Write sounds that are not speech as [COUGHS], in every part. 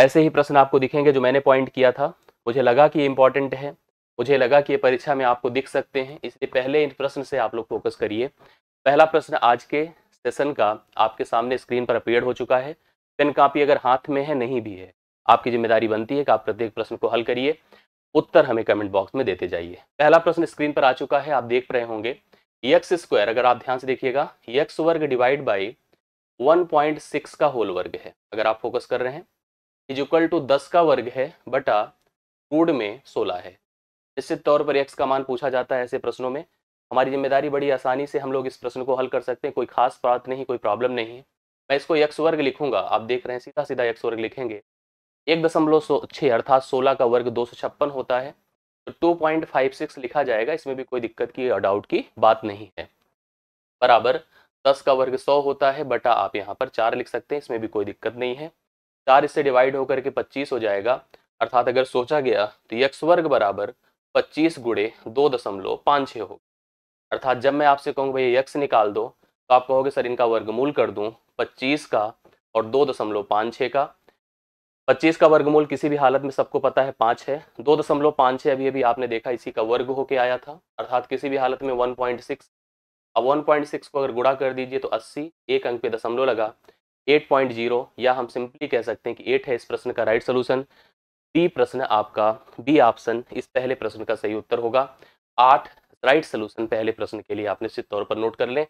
ऐसे ही प्रश्न आपको दिखेंगे जो मैंने पॉइंट किया था मुझे लगा कि ये इंपॉर्टेंट है मुझे लगा कि ये परीक्षा में आपको दिख सकते हैं इसलिए पहले इन प्रश्न से आप लोग फोकस करिए पहला प्रश्न आज के सेशन का आपके सामने स्क्रीन पर अपेयर हो चुका है पेन कापी अगर हाथ में है नहीं भी है आपकी जिम्मेदारी बनती है कि आप प्रत्येक प्रश्न को हल करिए उत्तर हमें कमेंट बॉक्स में देते जाइए पहला प्रश्न स्क्रीन पर आ चुका है आप देख रहे होंगे यक्स स्क्वायर अगर आप ध्यान से देखिएगा यक्स वर्ग डिवाइड बाई 1.6 का होल वर्ग है अगर आप फोकस कर रहे हैं इज इक्वल टू दस का वर्ग है बटा कूड में सोलह है निश्चित तौर पर एक्स का मान पूछा जाता है ऐसे प्रश्नों में हमारी जिम्मेदारी बड़ी आसानी से हम लोग इस प्रश्न को हल कर सकते हैं कोई खास बात नहीं कोई प्रॉब्लम नहीं है मैं इसको यक्स वर्ग लिखूंगा आप देख रहे हैं सीधा सीधा यक्स वर्ग लिखेंगे एक दशमलव छः अर्थात सोलह का वर्ग दो सौ छप्पन होता है तो टू पॉइंट फाइव सिक्स लिखा जाएगा इसमें भी कोई दिक्कत की और डाउट की बात नहीं है बराबर दस का वर्ग सौ होता है बटा आप यहाँ पर चार लिख सकते हैं इसमें भी कोई दिक्कत नहीं है चार इससे डिवाइड होकर के पच्चीस हो जाएगा अर्थात अगर सोचा गया तो यक्स वर्ग बराबर पच्चीस गुड़े दो दशमलव पाँच छः होगा अर्थात जब मैं आपसे कहूँगा भैया यक्स निकाल दो तो आप कहोगे सर इनका वर्गमूल कर दूँ पच्चीस का और दो दशमलव पाँच छः का पच्चीस का वर्गमूल किसी भी हालत में सबको पता है पाँच है दो दशमलव पाँच छः अभी अभी आपने देखा इसी का वर्ग होके आया था अर्थात किसी भी हालत में वन पॉइंट सिक्स अब वन पॉइंट सिक्स को अगर गुड़ा कर दीजिए तो अस्सी एक अंक पे दशमलव लगा 8.0 या हम सिंपली कह सकते हैं कि 8 है इस प्रश्न का राइट सोल्यूशन बी प्रश्न आपका बी ऑप्शन इस पहले प्रश्न का सही उत्तर होगा आठ राइट सोल्यूशन पहले प्रश्न के लिए आप निश्चित तौर पर नोट कर लें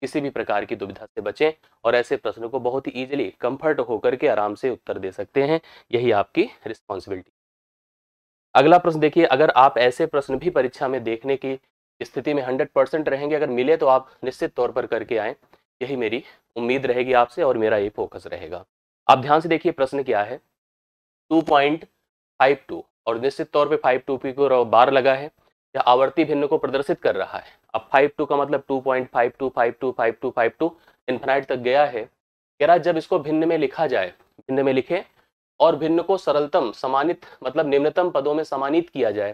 किसी भी प्रकार की दुविधा से बचें और ऐसे प्रश्नों को बहुत ही ईजिली कंफर्ट होकर के आराम से उत्तर दे सकते हैं यही आपकी रिस्पॉन्सिबिलिटी अगला प्रश्न देखिए अगर आप ऐसे प्रश्न भी परीक्षा में देखने की स्थिति में हंड्रेड परसेंट रहेंगे अगर मिले तो आप निश्चित तौर पर करके आए यही मेरी उम्मीद रहेगी आपसे और मेरा ये फोकस रहेगा आप ध्यान से देखिए प्रश्न क्या है 2.52 और निश्चित तौर पे 5.2 को बार लगा है या आवर्ती भिन्न को प्रदर्शित कर रहा है अब 5.2 का मतलब 2.52 52 52 टू इन्फिनाइट तक गया है कह रहा जब इसको भिन्न में लिखा जाए भिन्न में लिखे और भिन्न को सरलतम समानित मतलब निम्नतम पदों में समानित किया जाए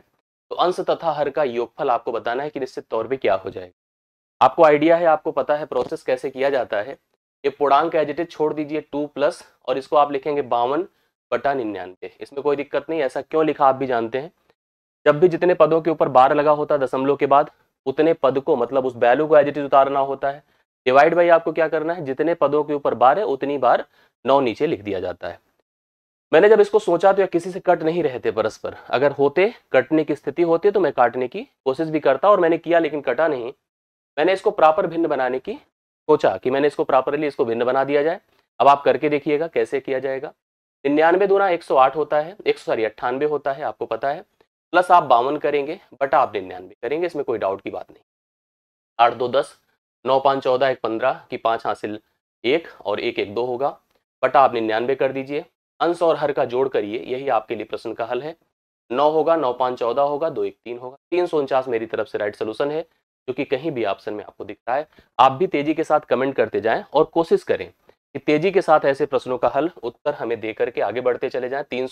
तो अंश तथा हर का योगफल आपको बताना है कि निश्चित तौर पर क्या हो जाएगा आपको आइडिया है आपको पता है प्रोसेस कैसे किया जाता है ये पूर्णांक एजिटिव छोड़ दीजिए टू प्लस और इसको आप लिखेंगे बावन बटा निन्यानवे इसमें कोई दिक्कत नहीं ऐसा क्यों लिखा आप भी जानते हैं जब भी जितने पदों के ऊपर बार लगा होता है दशमलव के बाद उतने पद को मतलब उस वैल्यू को एजिटिव उतारना होता है डिवाइड बाई आपको क्या करना है जितने पदों के ऊपर बार है उतनी बार नौ नीचे लिख दिया जाता है मैंने जब इसको सोचा तो यह किसी से कट नहीं रहते परस्पर अगर होते कटने की स्थिति होती तो मैं काटने की कोशिश भी करता और मैंने किया लेकिन कटा नहीं मैंने इसको प्रॉपर भिन्न बनाने की सोचा कि मैंने इसको प्रॉपरली इसको भिन्न बना दिया जाए अब आप करके देखिएगा कैसे किया जाएगा निन्यानवे दूना आठ होता है एक सॉरी अट्ठानवे होता है आपको पता है प्लस आप बावन करेंगे बटा आप निन्यानवे करेंगे इसमें कोई डाउट की बात नहीं आठ दो दस नौ पाँच चौदह एक पंद्रह की पाँच हासिल एक और एक एक दो होगा बट आप निन्यानवे कर दीजिए अंश और हर का जोड़ करिए यही आपके लिए प्रश्न का हल है नौ होगा नौ पाँच चौदह होगा दो एक तीन होगा तीन सौ उनचास मेरी तरफ से राइट सोल्यूशन है जो कि कहीं भी ऑप्शन में आपको दिख रहा है आप भी तेजी के साथ कमेंट करते जाएं और कोशिश करें कि तेजी के साथ ऐसे प्रश्नों का हल उत्तर हमें दे करके आगे बढ़ते चले जाएं तीन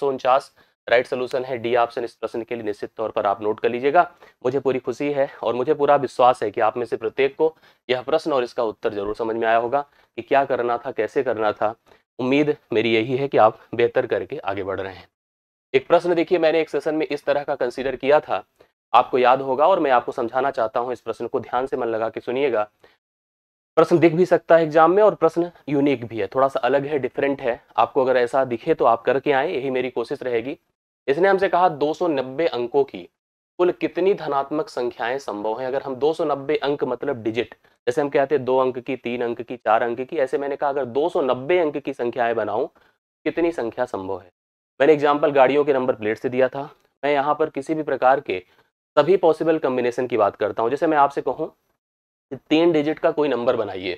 राइट सोल्यूशन है डी ऑप्शन इस प्रश्न के लिए निश्चित तौर पर आप नोट कर लीजिएगा मुझे पूरी खुशी है और मुझे पूरा विश्वास है कि आप में से प्रत्येक को यह प्रश्न और इसका उत्तर जरूर समझ में आया होगा कि क्या करना था कैसे करना था उम्मीद मेरी यही है कि आप बेहतर करके आगे बढ़ रहे हैं एक प्रश्न देखिए मैंने एक सेशन में इस तरह का कंसिडर किया था आपको याद होगा और मैं आपको समझाना चाहता हूं इस प्रश्न को ध्यान से मन लगा के सुनिएगा प्रश्न दिख भी सकता है एग्जाम में और प्रश्न यूनिक भी है थोड़ा सा अलग है डिफरेंट है आपको अगर ऐसा दिखे तो आप करके आए यही मेरी कोशिश रहेगी इसने हमसे कहा दो अंकों की कुल कितनी धनात्मक संख्याएं संभव है अगर हम दो अंक मतलब डिजिट जैसे हम कहते हैं दो अंक की तीन अंक की चार अंक की ऐसे मैंने कहा अगर दो अंक की संख्याएं बनाऊ कितनी संख्या संभव है मैंने एग्जाम्पल गाड़ियों के नंबर प्लेट से दिया था मैं यहाँ पर किसी भी प्रकार के सभी पॉसिबल कम्बिनेशन की बात करता हूँ जैसे मैं आपसे कहूँ तीन डिजिट का कोई नंबर बनाइए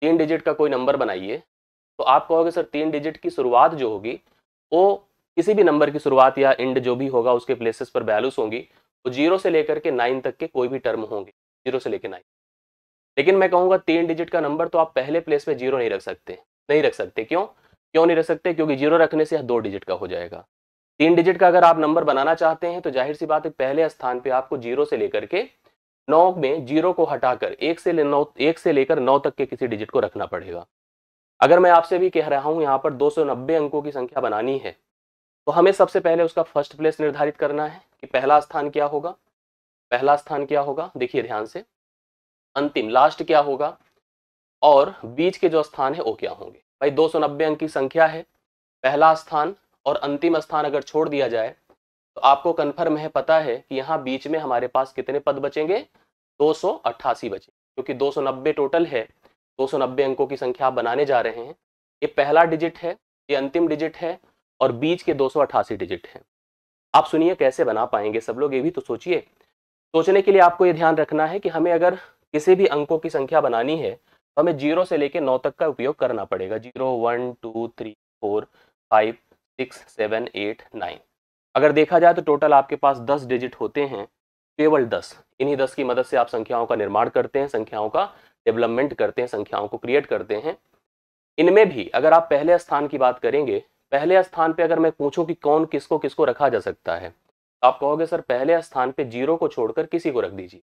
तीन डिजिट का कोई नंबर बनाइए तो आप कहोगे सर तीन डिजिट की शुरुआत जो होगी वो किसी भी नंबर की शुरुआत या एंड जो भी होगा उसके प्लेसेस पर वैल्यूज होंगी वो जीरो से लेकर के नाइन तक के कोई भी टर्म होंगे जीरो से लेकर नाइन लेकिन मैं कहूँगा तीन डिजिट का नंबर तो आप पहले प्लेस पर जीरो नहीं रख सकते नहीं रख सकते क्यों क्यों नहीं रख सकते क्योंकि जीरो रखने से दो डिजिट का हो जाएगा तीन डिजिट का अगर आप नंबर बनाना चाहते हैं तो जाहिर सी बात है पहले स्थान पे आपको जीरो से लेकर के नौ में जीरो को हटाकर एक से ले नौ एक से लेकर नौ तक के किसी डिजिट को रखना पड़ेगा अगर मैं आपसे भी कह रहा हूँ यहाँ पर नब्बे अंकों की संख्या बनानी है तो हमें सबसे पहले उसका फर्स्ट प्लेस निर्धारित करना है कि पहला स्थान क्या होगा पहला स्थान क्या होगा देखिए ध्यान से अंतिम लास्ट क्या होगा और बीच के जो स्थान है वो क्या होंगे भाई दो अंक की संख्या है पहला स्थान और अंतिम स्थान अगर छोड़ दिया जाए तो आपको कन्फर्म है पता है कि यहाँ बीच में हमारे पास कितने पद बचेंगे दो बचे क्योंकि दो टोटल है दो अंकों की संख्या आप बनाने जा रहे हैं ये पहला डिजिट है ये अंतिम डिजिट है और बीच के दो डिजिट है आप सुनिए कैसे बना पाएंगे सब लोग ये भी तो सोचिए सोचने के लिए आपको ये ध्यान रखना है कि हमें अगर किसी भी अंकों की संख्या बनानी है तो हमें जीरो से लेकर नौ तक का उपयोग करना पड़ेगा zero one two three four five six seven eight nine अगर देखा जाए तो टोटल आपके पास दस डिजिट होते हैं केवल दस इन्हीं दस की मदद से आप संख्याओं का निर्माण करते हैं संख्याओं का डेवलपमेंट करते हैं संख्याओं को क्रिएट करते हैं इनमें भी अगर आप पहले स्थान की बात करेंगे पहले स्थान पे अगर मैं पूछूं कि कौन किसको किसको रखा जा सकता है तो आप कहोगे सर पहले स्थान पे जीरो को छोड़कर किसी को रख दीजिए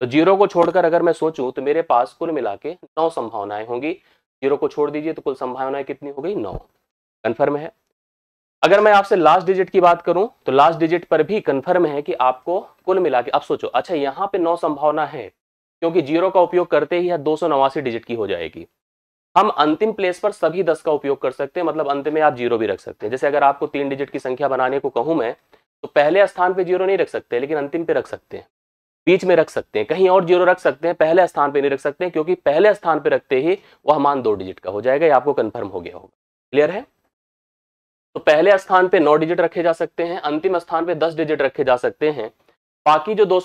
तो जीरो को छोड़कर अगर मैं सोचूं तो मेरे पास कुल मिला के नौ संभावनाएं होंगी जीरो को छोड़ दीजिए तो कुल संभावनाएं कितनी हो गई नौ कन्फर्म है अगर मैं आपसे लास्ट डिजिट की बात करूं तो लास्ट डिजिट पर भी कंफर्म है कि आपको कुल मिला के अब सोचो अच्छा यहाँ पे नौ संभावना है क्योंकि जीरो का उपयोग करते ही दो सौ नवासी डिजिट की हो जाएगी हम अंतिम प्लेस पर सभी दस का उपयोग कर सकते हैं मतलब अंत में आप जीरो भी रख सकते हैं जैसे अगर आपको तीन डिजिट की संख्या बनाने को कहूं मैं तो पहले स्थान पर जीरो नहीं रख सकते लेकिन अंतिम पे रख सकते हैं बीच में रख सकते हैं कहीं और जीरो रख सकते हैं पहले स्थान पर नहीं रख सकते हैं क्योंकि पहले स्थान पर रखते ही वह मान दो डिजिट का हो जाएगा या आपको कन्फर्म हो गया होगा क्लियर है तो पहले स्थान पे नौ डिजिट रखे जा सकते हैं अंतिम स्थान पे दस डिजिट रखे जा सकते हैं बाकी जो दो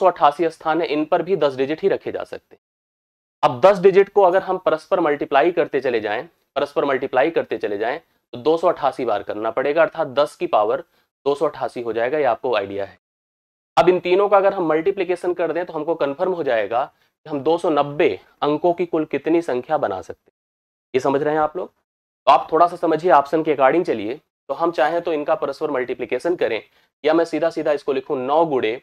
स्थान है इन पर भी दस डिजिट ही रखे जा सकते हैं अब दस डिजिट को अगर हम परस्पर मल्टीप्लाई करते चले जाएं परस्पर मल्टीप्लाई करते चले जाएं तो दो बार करना पड़ेगा अर्थात दस की पावर दो हो जाएगा ये आपको आइडिया है अब इन तीनों का अगर हम मल्टीप्लीकेशन कर दें तो हमको कन्फर्म हो जाएगा कि हम 290 अंकों की कुल कितनी संख्या बना सकते हैं ये समझ रहे हैं आप लोग तो आप थोड़ा सा समझिए ऑप्शन के अकॉर्डिंग चलिए तो हम चाहें तो इनका परस्पर मल्टीप्लीकेशन करें या मैं सीधा सीधा इसको लिखूँ नौ गुड़े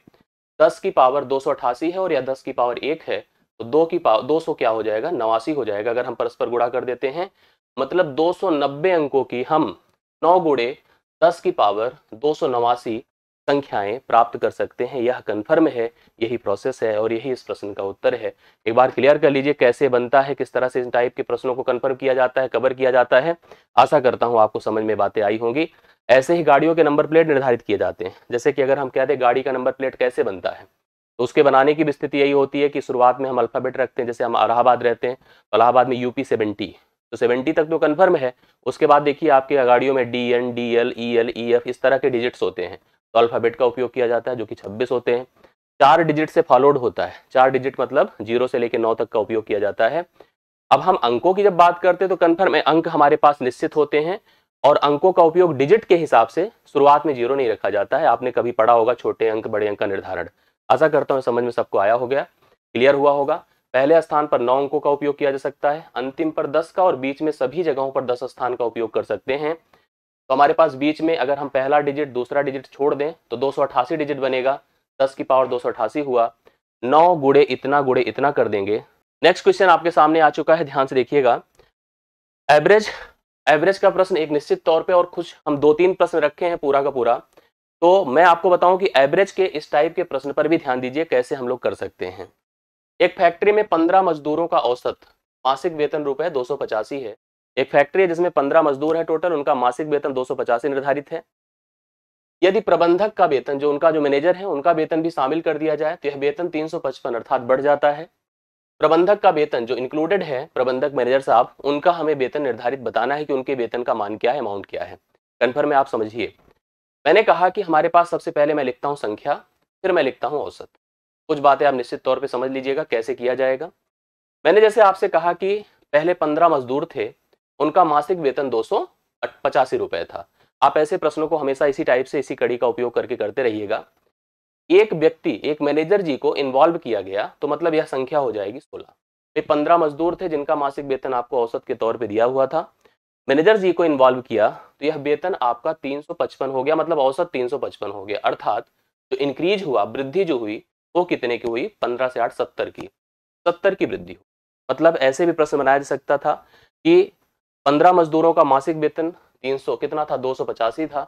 दस की पावर दो है और या दस की पावर एक है तो दो की पावर दो सौ क्या हो जाएगा नवासी हो जाएगा अगर हम परस्पर गुड़ा कर देते हैं मतलब नब्बे अंकों की हम नौ गुड़े दस की पावर दो सौ नवासी संख्याएं प्राप्त कर सकते हैं यह कन्फर्म है यही प्रोसेस है और यही इस प्रश्न का उत्तर है एक बार क्लियर कर लीजिए कैसे बनता है किस तरह से इस टाइप के प्रश्नों को कन्फर्म किया जाता है कवर किया जाता है आशा करता हूँ आपको समझ में बातें आई होंगी ऐसे ही गाड़ियों के नंबर प्लेट निर्धारित किए जाते हैं जैसे कि अगर हम कहते हैं गाड़ी का नंबर प्लेट कैसे बनता है तो उसके बनाने की भी स्थिति यही होती है कि शुरुआत में हम अल्फ़ाबेट रखते हैं जैसे हम अलाहाबाद रहते हैं अलाहाबाद में यूपी सेवेंटी तो सेवेंटी तक तो कन्फर्म है उसके बाद देखिए आपके गाड़ियों में D N D L E L E F इस तरह के डिजिट्स होते हैं तो अल्फ़ाबेट का उपयोग किया जाता है जो कि छब्बीस होते हैं चार डिजिट से फॉलोड होता है चार डिजिट मतलब जीरो से लेकर नौ तक का उपयोग किया जाता है अब हम अंकों की जब बात करते हैं तो कन्फर्म है अंक हमारे पास निश्चित होते हैं और अंकों का उपयोग डिजिट के हिसाब से शुरुआत में जीरो नहीं रखा जाता है आपने कभी पढ़ा होगा छोटे अंक बड़े अंक का निर्धारण ऐसा करता हूँ समझ में सबको आया हो गया क्लियर हुआ होगा पहले स्थान पर नौ अंकों का उपयोग किया जा सकता है अंतिम पर दस का और बीच में सभी जगहों पर दस स्थान का उपयोग कर सकते हैं तो हमारे पास बीच में अगर हम पहला डिजिट दूसरा डिजिट छोड़ दें तो दो डिजिट बनेगा दस की पावर दो हुआ नौ गुड़े इतना गुड़े इतना कर देंगे नेक्स्ट क्वेश्चन आपके सामने आ चुका है ध्यान से देखिएगा एवरेज एवरेज का प्रश्न एक निश्चित तौर पे और कुछ हम दो तीन प्रश्न रखे हैं पूरा का पूरा तो मैं आपको बताऊं कि एवरेज के इस टाइप के प्रश्न पर भी ध्यान दीजिए कैसे हम लोग कर सकते हैं एक फैक्ट्री में पंद्रह मजदूरों का औसत मासिक वेतन रुपए दो है एक फैक्ट्री है जिसमें पंद्रह मजदूर हैं टोटल उनका मासिक वेतन दो निर्धारित है यदि प्रबंधक का वेतन जो उनका जो मैनेजर है उनका वेतन भी शामिल कर दिया जाए तो यह वेतन तीन अर्थात बढ़ जाता है प्रबंधक का वेतन जो इंक्लूडेड है प्रबंधक मैनेजर साहब उनका हमें वेतन निर्धारित बताना है कि उनके वेतन का मान क्या है अमाउंट क्या है कन्फर्म है आप समझिए मैंने कहा कि हमारे पास सबसे पहले मैं लिखता हूँ संख्या फिर मैं लिखता हूँ औसत कुछ बातें आप निश्चित तौर पर समझ लीजिएगा कैसे किया जाएगा मैंने जैसे आपसे कहा कि पहले पंद्रह मजदूर थे उनका मासिक वेतन दो सौ पचासी रुपए था आप ऐसे प्रश्नों को हमेशा इसी टाइप से इसी कड़ी का उपयोग करके करते रहिएगा एक व्यक्ति एक मैनेजर जी को इन्वॉल्व किया गया तो मतलब यह संख्या हो जाएगी सोलह वे पंद्रह मजदूर थे जिनका मासिक वेतन आपको औसत के तौर पे दिया हुआ था मैनेजर जी को इन्वॉल्व किया तो यह वेतन आपका 355 हो गया मतलब औसत 355 हो गया अर्थात जो इंक्रीज हुआ वृद्धि जो हुई वो कितने की हुई पंद्रह से आठ सत्तर की सत्तर की वृद्धि हुई मतलब ऐसे भी प्रश्न बनाया जा सकता था कि पंद्रह मजदूरों का मासिक वेतन तीन सौ कितना था दो सौ पचासी था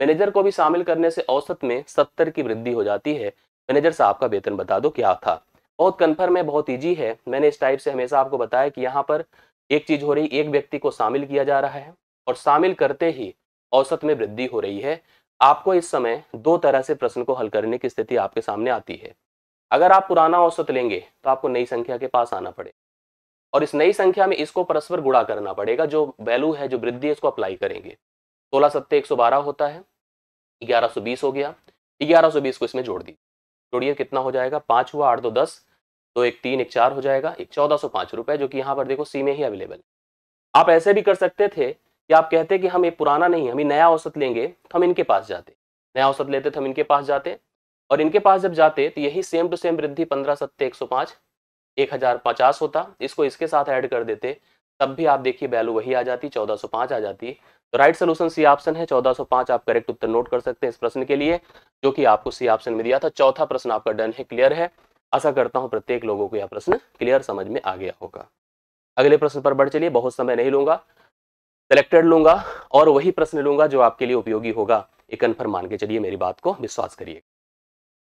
मैनेजर को भी शामिल करने से औसत में सत्तर की वृद्धि हो जाती है मैनेजर साहब का वेतन बता दो क्या था बहुत कन्फर्म है बहुत ईजी है मैंने इस टाइप से हमेशा आपको बताया कि यहाँ पर एक चीज हो रही एक व्यक्ति को शामिल किया जा रहा है और शामिल करते ही औसत में वृद्धि हो रही है आपको इस समय दो तरह से प्रश्न को हल करने की स्थिति आपके सामने आती है अगर आप पुराना औसत लेंगे तो आपको नई संख्या के पास आना पड़ेगा और इस नई संख्या में इसको परस्पर गुणा करना पड़ेगा जो वैल्यू है जो वृद्धि है इसको अप्लाई करेंगे सोलह सत्ते एक सौ बारह होता है ग्यारह सौ बीस हो गया ग्यारह सौ बीस को इसमें जोड़ दी जोड़िए कितना हो जाएगा पाँच हुआ आठ दो दस दो तो एक तीन एक चार हो जाएगा एक चौदह सौ पाँच रुपए जो कि यहाँ पर देखो सी में ही अवेलेबल आप ऐसे भी कर सकते थे कि आप कहते कि हम ये पुराना नहीं हम ये नया औसत लेंगे तो हम इनके पास जाते नया औसत लेते तो हम इनके पास जाते और इनके पास जब जाते तो यही सेम टू सेम वृद्धि पंद्रह सत्य एक सौ पाँच एक हजार पचास होता इसको इसके साथ ऐड कर देते तब भी आप देखिए वैल्यू वही आ जाती चौदह सौ पांच आ जाती तो राइट सोल्यूशन सी ऑप्शन है चौदह सौ पांच आप करेक्ट उत्तर नोट कर सकते हैं इस प्रश्न के लिए जो कि आपको सी ऑप्शन में दिया था चौथा प्रश्न आपका डन है क्लियर है आशा करता हूं प्रत्येक लोगों को यह प्रश्न क्लियर समझ में आ गया होगा अगले प्रश्न पर बढ़ चलिए बहुत समय नहीं लूंगा सेलेक्टेड लूंगा और वही प्रश्न लूंगा जो आपके लिए उपयोगी होगा एक कन्फर्म मान के चलिए मेरी बात को विश्वास करिए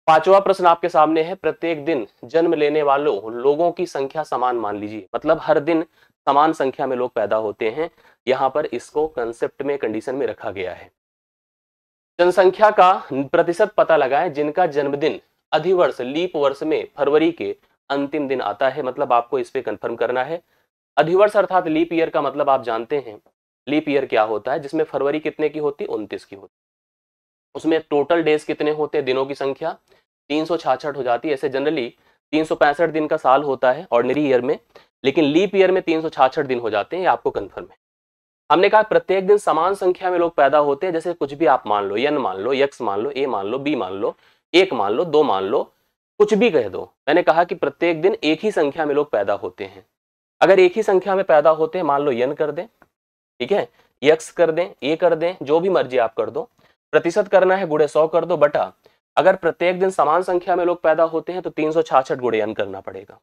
पांचवा प्रश्न आपके सामने है प्रत्येक दिन जन्म लेने वालों लोगों की संख्या समान मान लीजिए मतलब हर दिन समान संख्या में लोग पैदा होते हैं यहाँ पर इसको कंसेप्ट में कंडीशन में रखा गया है जनसंख्या का प्रतिशत पता लगाएं जिनका जन्मदिन अधिवर्ष लीप वर्ष में फरवरी के अंतिम दिन आता है मतलब आपको इस पे कंफर्म करना है अधिवर्ष अर्थात लीप ईयर का मतलब आप जानते हैं लीप ईयर क्या होता है जिसमें फरवरी कितने की होती उनतीस की होती उसमें टोटल डेज कितने होते हैं दिनों की संख्या तीन हो जाती है ऐसे जनरली तीन दिन का साल होता है ऑर्डनरी ईयर में लेकिन लीप ईयर में तीन दिन हो जाते हैं आपको कन्फर्म है हमने कहा प्रत्येक दिन समान संख्या में लोग पैदा होते हैं जैसे कुछ भी आप मान लो यन मान लो यक्स मान लो ए मान लो बी मान लो एक मान लो दो मान लो कुछ भी कह दो मैंने कहा कि प्रत्येक दिन एक ही संख्या में लोग पैदा होते हैं अगर एक ही संख्या में पैदा होते हैं मान लो यन कर दें ठीक है यक्स कर दें ए कर दें जो भी मर्जी आप कर दो प्रतिशत करना है गुड़े सौ कर दो बटा अगर प्रत्येक दिन समान संख्या में लोग पैदा होते हैं तो तीन सौ छाछठ गुड़े एन करना पड़ेगा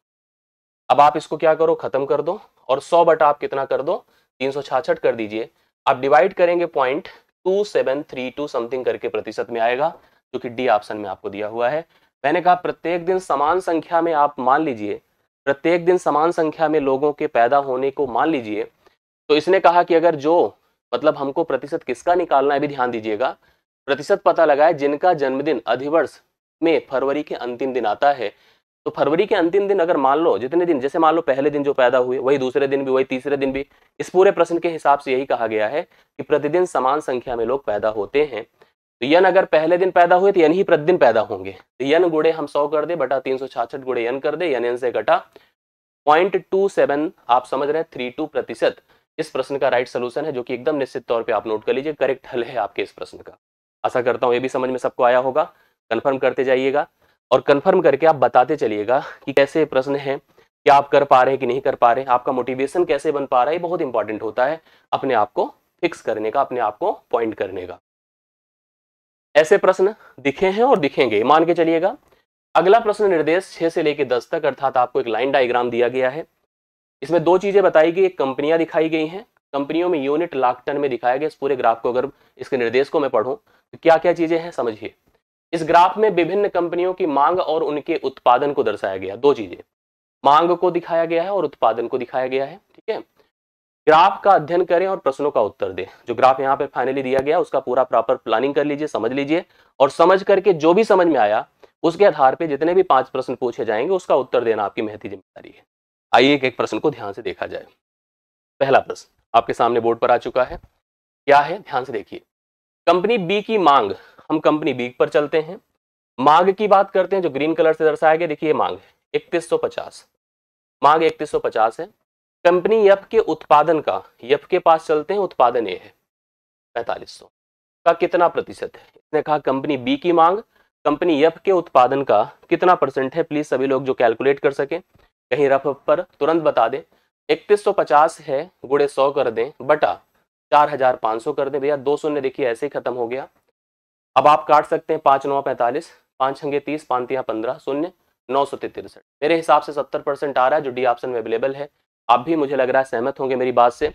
अब आप इसको क्या करो खत्म कर दो और सौ बटा आप कितना कर दो तीन सौ छाछठ कर दीजिए आप डिवाइड करेंगे point two seven three two something करके प्रतिशत में आएगा जो कि डी ऑप्शन में आपको दिया हुआ है मैंने कहा प्रत्येक दिन समान संख्या में आप मान लीजिए प्रत्येक दिन समान संख्या में लोगों के पैदा होने को मान लीजिए तो इसने कहा कि अगर जो मतलब हमको प्रतिशत किसका निकालना है भी ध्यान दीजिएगा प्रतिशत पता लगा है जिनका जन्मदिन अधिवर्ष में फरवरी के अंतिम दिन आता है तो फरवरी के अंतिम दिन अगर मान लो जितने दिन जैसे मान लो पहले दिन जो पैदा हुए वही दूसरे दिन भी वही तीसरे दिन भी इस पूरे प्रश्न के हिसाब से यही कहा गया है कि प्रतिदिन समान संख्या में लोग पैदा होते हैं तो यन अगर पहले दिन पैदा हुए तो यन ही प्रतिदिन पैदा होंगे तो यन गुड़े हम सौ कर दे बटा तीन सौ गुड़े यन कर दे यन एन से घटा पॉइंट टू सेवन आप समझ रहे हैं थ्री टू प्रतिशत इस प्रश्न का राइट सोल्यूशन है जो कि एकदम निश्चित तौर पर आप नोट कर लीजिए करेक्ट हल है आपके इस प्रश्न का आशा करता हूँ ये भी समझ में सबको आया होगा कन्फर्म करते जाइएगा और कन्फर्म करके आप बताते चलिएगा कि कैसे प्रश्न है क्या आप कर पा रहे हैं कि नहीं कर पा रहे हैं आपका मोटिवेशन कैसे बन पा रहा है ये बहुत इंपॉर्टेंट होता है अपने आप को फिक्स करने का अपने आप को पॉइंट करने का ऐसे प्रश्न दिखे हैं और दिखेंगे मान के चलिएगा अगला प्रश्न निर्देश छह से लेकर दस तक अर्थात आपको एक लाइन डायग्राम दिया गया है इसमें दो चीजें बताई गई कंपनियां दिखाई गई हैं कंपनियों में यूनिट लाख टन में दिखाया गया इस पूरे ग्राफ को अगर इसके निर्देश को मैं पढ़ूं क्या क्या चीजें हैं समझिए इस ग्राफ में विभिन्न कंपनियों की मांग और उनके उत्पादन को दर्शाया गया दो चीजें मांग को दिखाया गया है और उत्पादन को दिखाया गया है ठीक है ग्राफ का अध्ययन करें और प्रश्नों का उत्तर दें जो ग्राफ यहाँ पर फाइनली दिया गया उसका पूरा प्रॉपर प्लानिंग कर लीजिए समझ लीजिए और समझ करके जो भी समझ में आया उसके आधार पर जितने भी पांच प्रश्न पूछे जाएंगे उसका उत्तर देना आपकी महती जिम्मेदारी है आइए एक एक प्रश्न को ध्यान से देखा जाए पहला प्रश्न आपके सामने बोर्ड पर आ चुका है क्या है ध्यान से देखिए कंपनी बी की मांग हम कंपनी बी पर चलते हैं मांग की बात करते हैं जो ग्रीन कलर से दर्शाया गया देखिए मांग इकतीस सौ पचास मांग इकतीस सौ पचास है कंपनी यप के उत्पादन का यफ के पास चलते हैं उत्पादन ए है पैंतालीस सौ का कितना प्रतिशत है इसने कहा कंपनी बी की मांग कंपनी यफ के उत्पादन का कितना परसेंट है प्लीज सभी लोग जो कैलकुलेट कर सके कहीं रफ पर तुरंत बता दें इकतीस सौ पचास है गुड़े सौ कर दें बटा चार हजार पांच सौ कर दें भैया दो शून्य देखिए ऐसे ही खत्म हो गया अब आप काट सकते हैं पाँच नौ पैंतालीस पाँच हंगे तीस पाँतियाँ पंद्रह शून्य नौ सौ तिरसठ मेरे हिसाब से सत्तर परसेंट आ रहा है जो डी ऑप्शन में अवेलेबल है आप भी मुझे लग रहा है सहमत होंगे मेरी बात से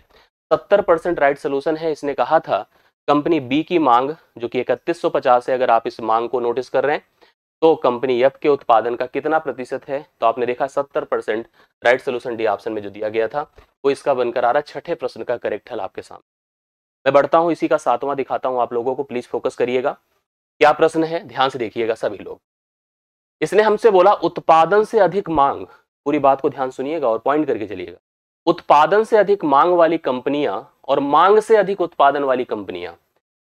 सत्तर परसेंट राइट सोल्यूशन है इसने कहा था कंपनी बी की मांग जो कि इकतीस सौ पचास है अगर आप इस मांग को नोटिस कर रहे हैं तो कंपनी एफ के उत्पादन का कितना प्रतिशत है तो आपने देखा सत्तर percent right solution D option में जो दिया गया था वो इसका बनकर आ रहा छठे प्रश्न का करेक्ट हल आपके सामने मैं बढ़ता हूं इसी का सातवां दिखाता हूँ आप लोगों को प्लीज फोकस करिएगा क्या प्रश्न है ध्यान से देखिएगा सभी लोग इसने हमसे बोला उत्पादन से अधिक मांग पूरी बात को ध्यान सुनिएगा और पॉइंट करके चलिएगा उत्पादन से अधिक मांग वाली कंपनियां और मांग से अधिक उत्पादन वाली कंपनियां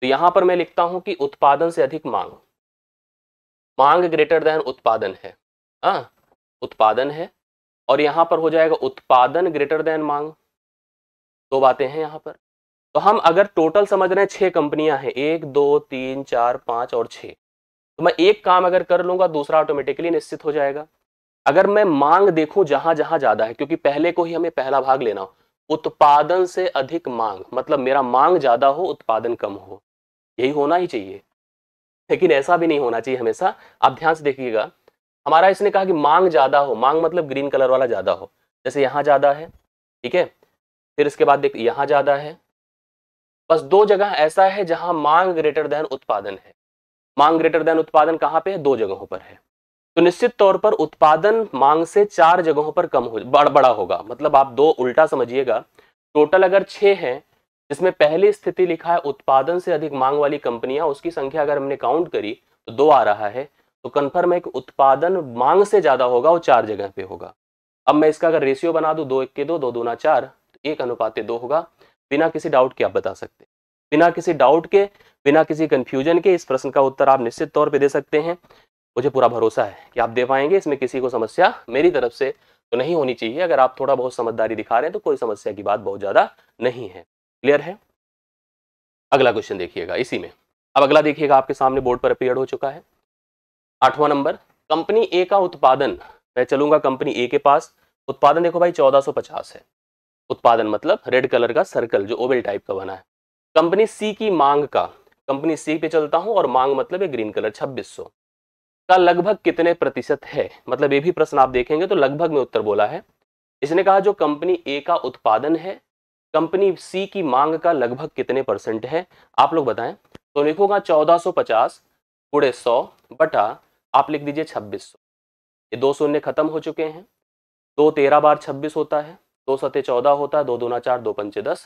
तो यहां पर मैं लिखता हूं कि उत्पादन से अधिक मांग मांग ग्रेटर देन उत्पादन है आ, हाँ, उत्पादन है और यहां पर हो जाएगा उत्पादन ग्रेटर देन मांग दो तो बातें हैं यहां पर तो हम अगर टोटल समझ रहे हैं छह कंपनियां हैं एक दो तीन चार पांच और छह तो मैं एक काम अगर कर लूंगा दूसरा ऑटोमेटिकली निश्चित हो जाएगा अगर मैं मांग देखूं जहां जहां ज्यादा है क्योंकि पहले को ही हमें पहला भाग लेना हो उत्पादन से अधिक मांग मतलब मेरा मांग ज्यादा हो उत्पादन कम हो यही होना ही चाहिए लेकिन ऐसा भी नहीं होना चाहिए हमेशा आप ध्यान से देखिएगा हमारा इसने कहा कि मांग ज्यादा हो मांग मतलब ग्रीन कलर वाला ज्यादा हो जैसे यहाँ ज्यादा है ठीक है फिर इसके बाद देख यहाँ ज्यादा है बस दो जगह ऐसा है जहां मांग ग्रेटर देन उत्पादन है मांग ग्रेटर देन उत्पादन कहाँ पे है दो जगहों पर है तो निश्चित तौर पर उत्पादन मांग से चार जगहों पर कम हो बड़, बड़ा होगा मतलब आप दो उल्टा समझिएगा टोटल अगर छह हैं जिसमें पहली स्थिति लिखा है उत्पादन से अधिक मांग वाली कंपनियां उसकी संख्या अगर हमने काउंट करी तो दो आ रहा है तो कन्फर्म है कि उत्पादन मांग से ज्यादा होगा वो चार जगह पे होगा अब मैं इसका अगर रेशियो बना दूं दो एक के दो दो ना चार तो एक अनुपात दो होगा बिना किसी डाउट के आप बता सकते हैं बिना किसी डाउट के बिना किसी कंफ्यूजन के इस प्रश्न का उत्तर आप निश्चित तौर पे दे सकते हैं मुझे पूरा भरोसा है कि आप दे पाएंगे इसमें किसी को समस्या मेरी तरफ से तो नहीं होनी चाहिए अगर आप थोड़ा बहुत समझदारी दिखा रहे हैं तो कोई समस्या की बात बहुत ज़्यादा नहीं है क्लियर है अगला क्वेश्चन देखिएगा इसी में अब अगला देखिएगा आपके सामने बोर्ड पर अपीयर हो चुका है आठवां नंबर कंपनी ए का उत्पादन मैं चलूंगा कंपनी ए के पास उत्पादन देखो भाई चौदह है उत्पादन मतलब रेड कलर का सर्कल जो ओवल टाइप का बना है कंपनी सी की मांग का कंपनी सी पे चलता हूं और मांग मतलब ग्रीन कलर 2600 का लगभग कितने प्रतिशत है मतलब ये भी प्रश्न आप देखेंगे तो लगभग में उत्तर बोला है इसने कहा जो कंपनी ए का उत्पादन है कंपनी सी की मांग का लगभग कितने परसेंट है आप लोग बताएं तो लिखोगा 1450 गुड़े सौ बटा आप लिख दीजिए 2600 ये दो शून्य खत्म हो चुके हैं दो तेरह बार 26 होता है दो सत्य चौदह होता है दो दो ना चार दो पंचे दस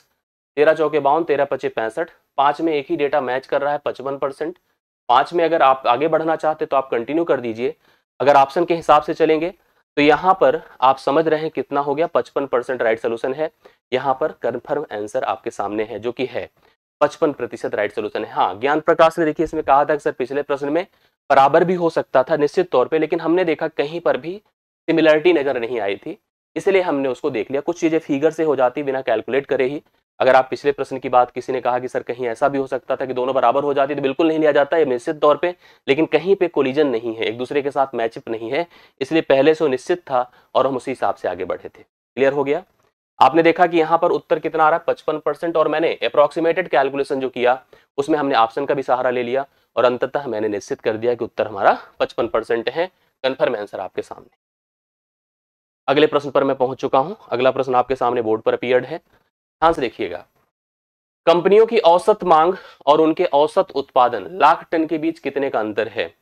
तेरह चौके बावन तेरह पचे पैंसठ पाँच में एक ही डेटा मैच कर रहा है पचपन परसेंट पाँच में अगर आप आगे बढ़ना चाहते तो आप कंटिन्यू कर दीजिए अगर ऑप्शन के हिसाब से चलेंगे तो यहाँ पर आप समझ रहे हैं कितना हो गया पचपन परसेंट राइट सोल्यूशन है यहाँ पर कन्फर्म आंसर आपके सामने है जो कि है पचपन प्रतिशत राइट सोल्यूशन है हाँ ज्ञान प्रकाश ने देखिए इसमें कहा था सर पिछले प्रश्न में बराबर भी हो सकता था निश्चित तौर पर लेकिन हमने देखा कहीं पर भी सिमिलरिटी नजर नहीं आई थी इसलिए हमने उसको देख लिया कुछ चीज़ें फिगर से हो जाती बिना कैलकुलेट करे ही अगर आप पिछले प्रश्न की बात किसी ने कहा कि सर कहीं ऐसा भी हो सकता था कि दोनों बराबर हो जाती तो बिल्कुल नहीं लिया जाता है निश्चित तौर पे लेकिन कहीं पे कोलिजन नहीं है एक दूसरे के साथ मैचअप नहीं है इसलिए पहले से निश्चित था और हम उसी हिसाब से आगे बढ़े थे क्लियर हो गया आपने देखा कि यहाँ पर उत्तर कितना आ रहा है पचपन परसेंट और मैंने अप्रोक्सीमेटेड कैलकुलेशन जो किया उसमें हमने ऑप्शन का भी सहारा ले लिया और अंततः मैंने निश्चित कर दिया कि उत्तर हमारा पचपन परसेंट है कन्फर्म आंसर आपके सामने अगले प्रश्न पर मैं पहुंच चुका हूं अगला प्रश्न आपके सामने बोर्ड पर अपियर्ड है ध्यान हाँ से देखिएगा कंपनियों की औसत मांग और उनके औसत उत्पादन लाख टन के बीच कितने का अंतर है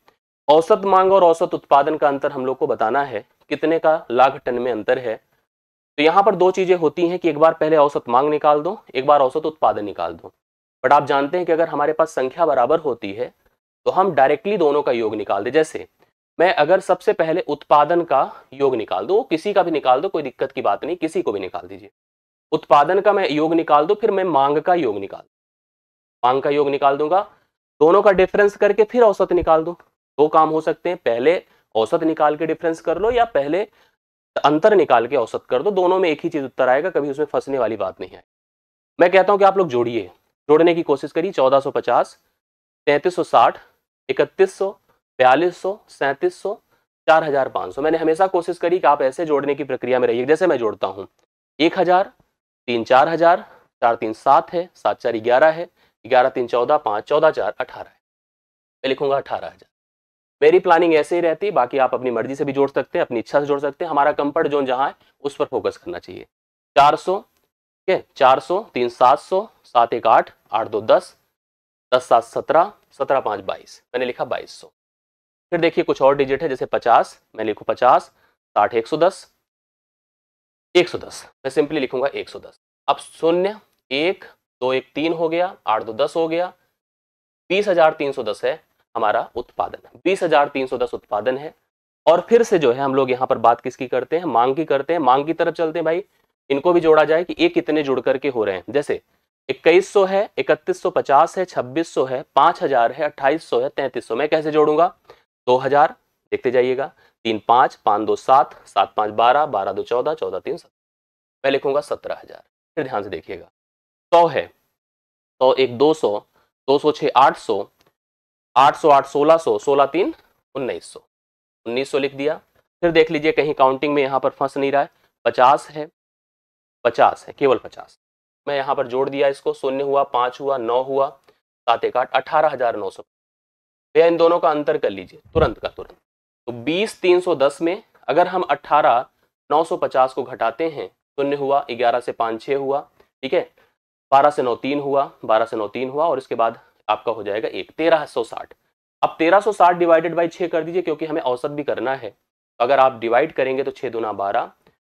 औसत मांग और औसत उत्पादन का अंतर हम लोग को बताना है कितने का लाख टन में अंतर है तो यहाँ पर दो चीजें होती हैं कि एक बार पहले औसत मांग निकाल दो एक बार औसत उत्पादन निकाल दो बट आप जानते हैं कि अगर हमारे पास संख्या बराबर होती है तो हम डायरेक्टली दोनों का योग निकाल दें जैसे मैं अगर सबसे पहले उत्पादन का योग निकाल दूँ किसी का भी निकाल दो कोई दिक्कत की बात नहीं किसी को भी निकाल दीजिए उत्पादन का मैं योग निकाल दूँ फिर मैं मांग का योग निकाल मांग का योग निकाल दूंगा दोनों का डिफरेंस करके फिर औसत निकाल दूँ दो काम हो सकते हैं पहले औसत निकाल के डिफरेंस कर लो या पहले अंतर निकाल के औसत कर दो दोनों में एक ही चीज़ उत्तर आएगा कभी उसमें फंसने वाली बात नहीं आएगी मैं कहता हूँ कि आप लोग जोड़िए जोड़ने की कोशिश करिए चौदह सौ पचास तैंतीस सौ साठ इकतीस सौ बयालीस सौ सैंतीस सौ चार हजार पाँच सौ मैंने हमेशा कोशिश करी कि आप ऐसे जोड़ने की प्रक्रिया में रहिए जैसे मैं जोड़ता हूँ एक हजार तीन चार हजार चार तीन सात है सात चार ग्यारह है ग्यारह तीन चौदह पाँच चौदह चार अठारह है मैं लिखूंगा अठारह हजार मेरी प्लानिंग ऐसे ही रहती बाकी आप अपनी मर्जी से भी जोड़ सकते हैं अपनी इच्छा से जोड़ सकते हैं हमारा कंफर्ट जोन जहाँ है उस पर फोकस करना चाहिए चार सौ ठीक है चार सौ तीन सात सौ सात एक आठ आठ दो दस दस सात सत्रह सत्रह पाँच बाईस मैंने लिखा बाईस सौ फिर देखिए कुछ और डिजिट है जैसे पचास मैं लिखू पचास साठ एक सौ दस एक सौ दस मैं सिंपली लिखूंगा एक सौ दस अब शून्य एक दो एक तीन हो गया आठ दो दस हो गया बीस हजार तीन सौ दस है हमारा उत्पादन बीस हजार तीन सौ दस उत्पादन है और फिर से जो है हम लोग यहाँ पर बात किसकी करते हैं मांग की करते हैं मांग की तरफ चलते हैं भाई इनको भी जोड़ा जाए कि ये कितने जुड़ करके हो रहे हैं जैसे इक्कीस सौ है इकतीस सौ पचास है छब्बीस सौ है पांच हजार है अट्ठाईस सौ है तैंतीस सौ मैं कैसे जोड़ूंगा दो हजार देखते जाइएगा तीन पाँच पाँच दो सात सात पाँच बारह बारह दो चौदह चौदह तीन सत्रह मैं लिखूंगा सत्रह हजार फिर ध्यान से देखिएगा सौ है सौ एक दो सौ दो सौ छः आठ सौ आठ सौ आठ सोलह सौ सोलह तीन उन्नीस सौ उन्नीस सौ लिख दिया फिर देख लीजिए कहीं काउंटिंग में यहाँ पर फंस नहीं रहा है पचास है पचास है केवल पचास मैं यहाँ पर जोड़ दिया इसको शून्य हुआ पाँच हुआ नौ हुआ सात एक आठ अठारह हजार नौ सौ भैया तो इन दोनों का अंतर कर लीजिए तुरंत का तुरंत तो बीस तीन सौ दस में अगर हम अट्ठारह नौ सौ पचास को घटाते हैं शून्य हुआ ग्यारह से पाँच छः हुआ ठीक है बारह से नौ तीन हुआ बारह से नौ तीन हुआ और इसके बाद आपका हो जाएगा एक तेरह सौ साठ अब तेरह सौ साठ डिवाइडेड बाई छः कर दीजिए क्योंकि हमें औसत भी करना है तो अगर आप डिवाइड करेंगे तो छः दूना बारह